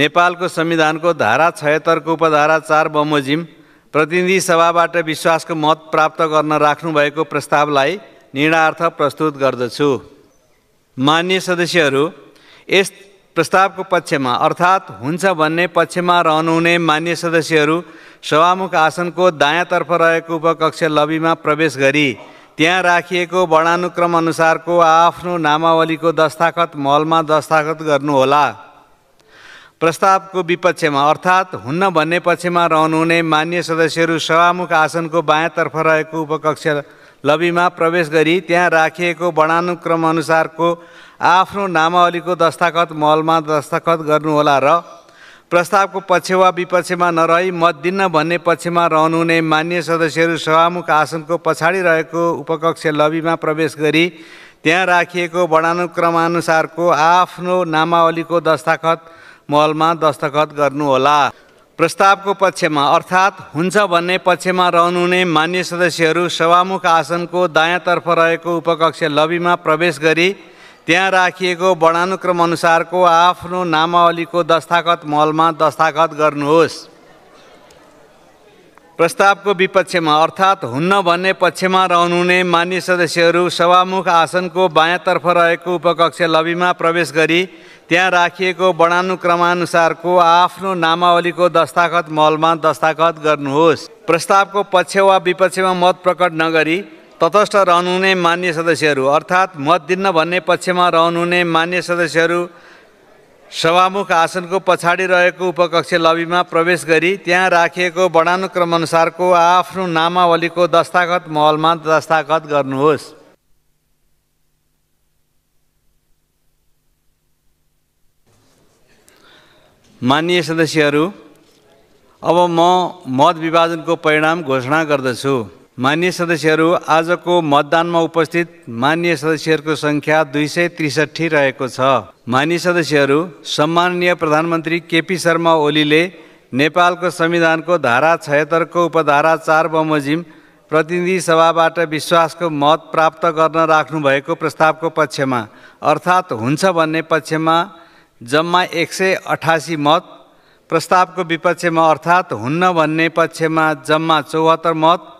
नेपालको संविधानको धारा छयत्तरको उपधारा चार बमोजिम प्रतिनिधि सभाबाट विश्वासको मत प्राप्त गर्न राख्नुभएको प्रस्तावलाई निर्णार्थ प्रस्तुत गर्दछु मान्य सदस्यहरू यस प्रस्तावको पक्षमा अर्थात् हुन्छ भन्ने पक्षमा रहनुहुने मान्य सदस्यहरू सभामुख आसनको दायाँतर्फ रहेको उपकक्ष लबीमा प्रवेश गरी त्यहाँ राखिएको वर्णानुक्रम अनुसारको आफ्नो नामावलीको दस्ताखत महलमा दस्ताखत गर्नुहोला प्रस्तावको विपक्षमा अर्थात् हुन्न भन्ने पक्षमा रहनुहुने मान्य सदस्यहरू सभामुख आसनको बायाँतर्फ रहेको उपकक्ष लबीमा प्रवेश गरी त्यहाँ राखिएको वर्णानुक्रम अनुसारको आफ्नो नामावलीको दस्ताखत महलमा दस्तखत गर्नुहोला र प्रस्तावको पक्ष वा विपक्षमा नरही मत दिन्न भन्ने पक्षमा रहनुहुने मान्य सदस्यहरू सभामुख आसनको पछाडि रहेको उपकक्ष लबीमा प्रवेश गरी त्यहाँ राखिएको वर्णानुक्रमानुसारको आफ्नो नामावलीको दस्ताखत महलमा दस्तखत गर्नुहोला प्रस्तावको पक्षमा अर्थात् हुन्छ भन्ने पक्षमा रहनुहुने मान्य सदस्यहरू सभामुख आसनको दायाँतर्फ रहेको उपकक्ष लबीमा प्रवेश गरी त्यहाँ राखिएको वर्णानुक्रम अनुसारको आफ्नो नामावलीको दस्ताखत महलमा दस्ताखत गर्नुहोस् प्रस्तावको विपक्षमा अर्थात् हुन्न भन्ने पक्षमा रहनुहुने मान्य सदस्यहरू सभामुख आसनको बायाँतर्फ रहेको उपकक्ष लबीमा प्रवेश गरी त्यहाँ राखिएको वर्णानुक्रमानुसारको आफ्नो नामावलीको दस्ताखत महलमा दस्ताखत गर्नुहोस् प्रस्तावको पक्ष वा विपक्षमा मत प्रकट नगरी तटस्थ रहनुहुने मान्य सदस्यहरू अर्थात् मत दिन्न भन्ने पक्षमा रहनुहुने मान्य सदस्यहरू सभामुख आसनको पछाडि रहेको उपकक्ष लबीमा प्रवेश गरी त्यहाँ राखिएको बढानुक्रमअनुसारको आफ्नो नामावलीको दस्तागत महलमा दस्ताखत गर्नुहोस् मान्य सदस्यहरू अब म मत विभाजनको परिणाम घोषणा गर्दछु मान्य सदस्यहरू आजको मतदानमा उपस्थित मान्य सदस्यहरूको सङ्ख्या दुई सय त्रिसठी रहेको छ मान्य सदस्यहरू सम्माननीय प्रधानमन्त्री केपी शर्मा ओलीले नेपालको संविधानको धारा छयत्तरको उपधारा चार बमोजिम प्रतिनिधि सभाबाट विश्वासको मत प्राप्त गर्न राख्नुभएको प्रस्तावको पक्षमा अर्थात् हुन्छ भन्ने पक्षमा जम्मा एक सय अठासी मत प्रस्तावको विपक्षमा अर्थात् हुन्न भन्ने पक्षमा जम्मा चौहत्तर मत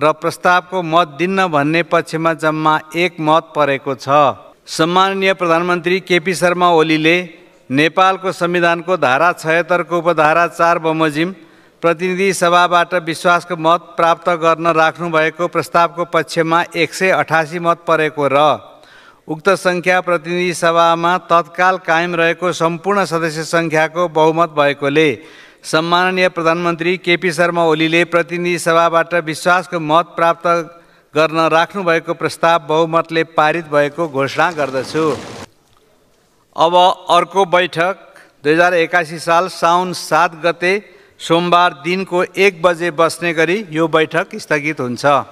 र प्रस्तावको मत दिन्न भन्ने पक्षमा जम्मा एक मत परेको छ सम्माननीय प्रधानमन्त्री केपी शर्मा ओलीले नेपालको संविधानको धारा छयत्तरको उपधारा चार बमोजिम प्रतिनिधि सभाबाट विश्वासको मत प्राप्त गर्न राख्नुभएको प्रस्तावको पक्षमा एक सय अठासी मत परेको र उक्त सङ्ख्या प्रतिनिधि सभामा तत्काल कायम रहेको सम्पूर्ण सदस्य सङ्ख्याको बहुमत भएकोले सम्माननीय प्रधानमन्त्री केपी शर्मा ओलीले प्रतिनिधि सभाबाट विश्वासको मत प्राप्त गर्न राख्नुभएको प्रस्ताव बहुमतले पारित भएको घोषणा गर्दछु अब अर्को बैठक दुई हजार एक्कासी साल साउन सात गते सोमबार दिनको एक बजे बस्ने गरी यो बैठक स्थगित हुन्छ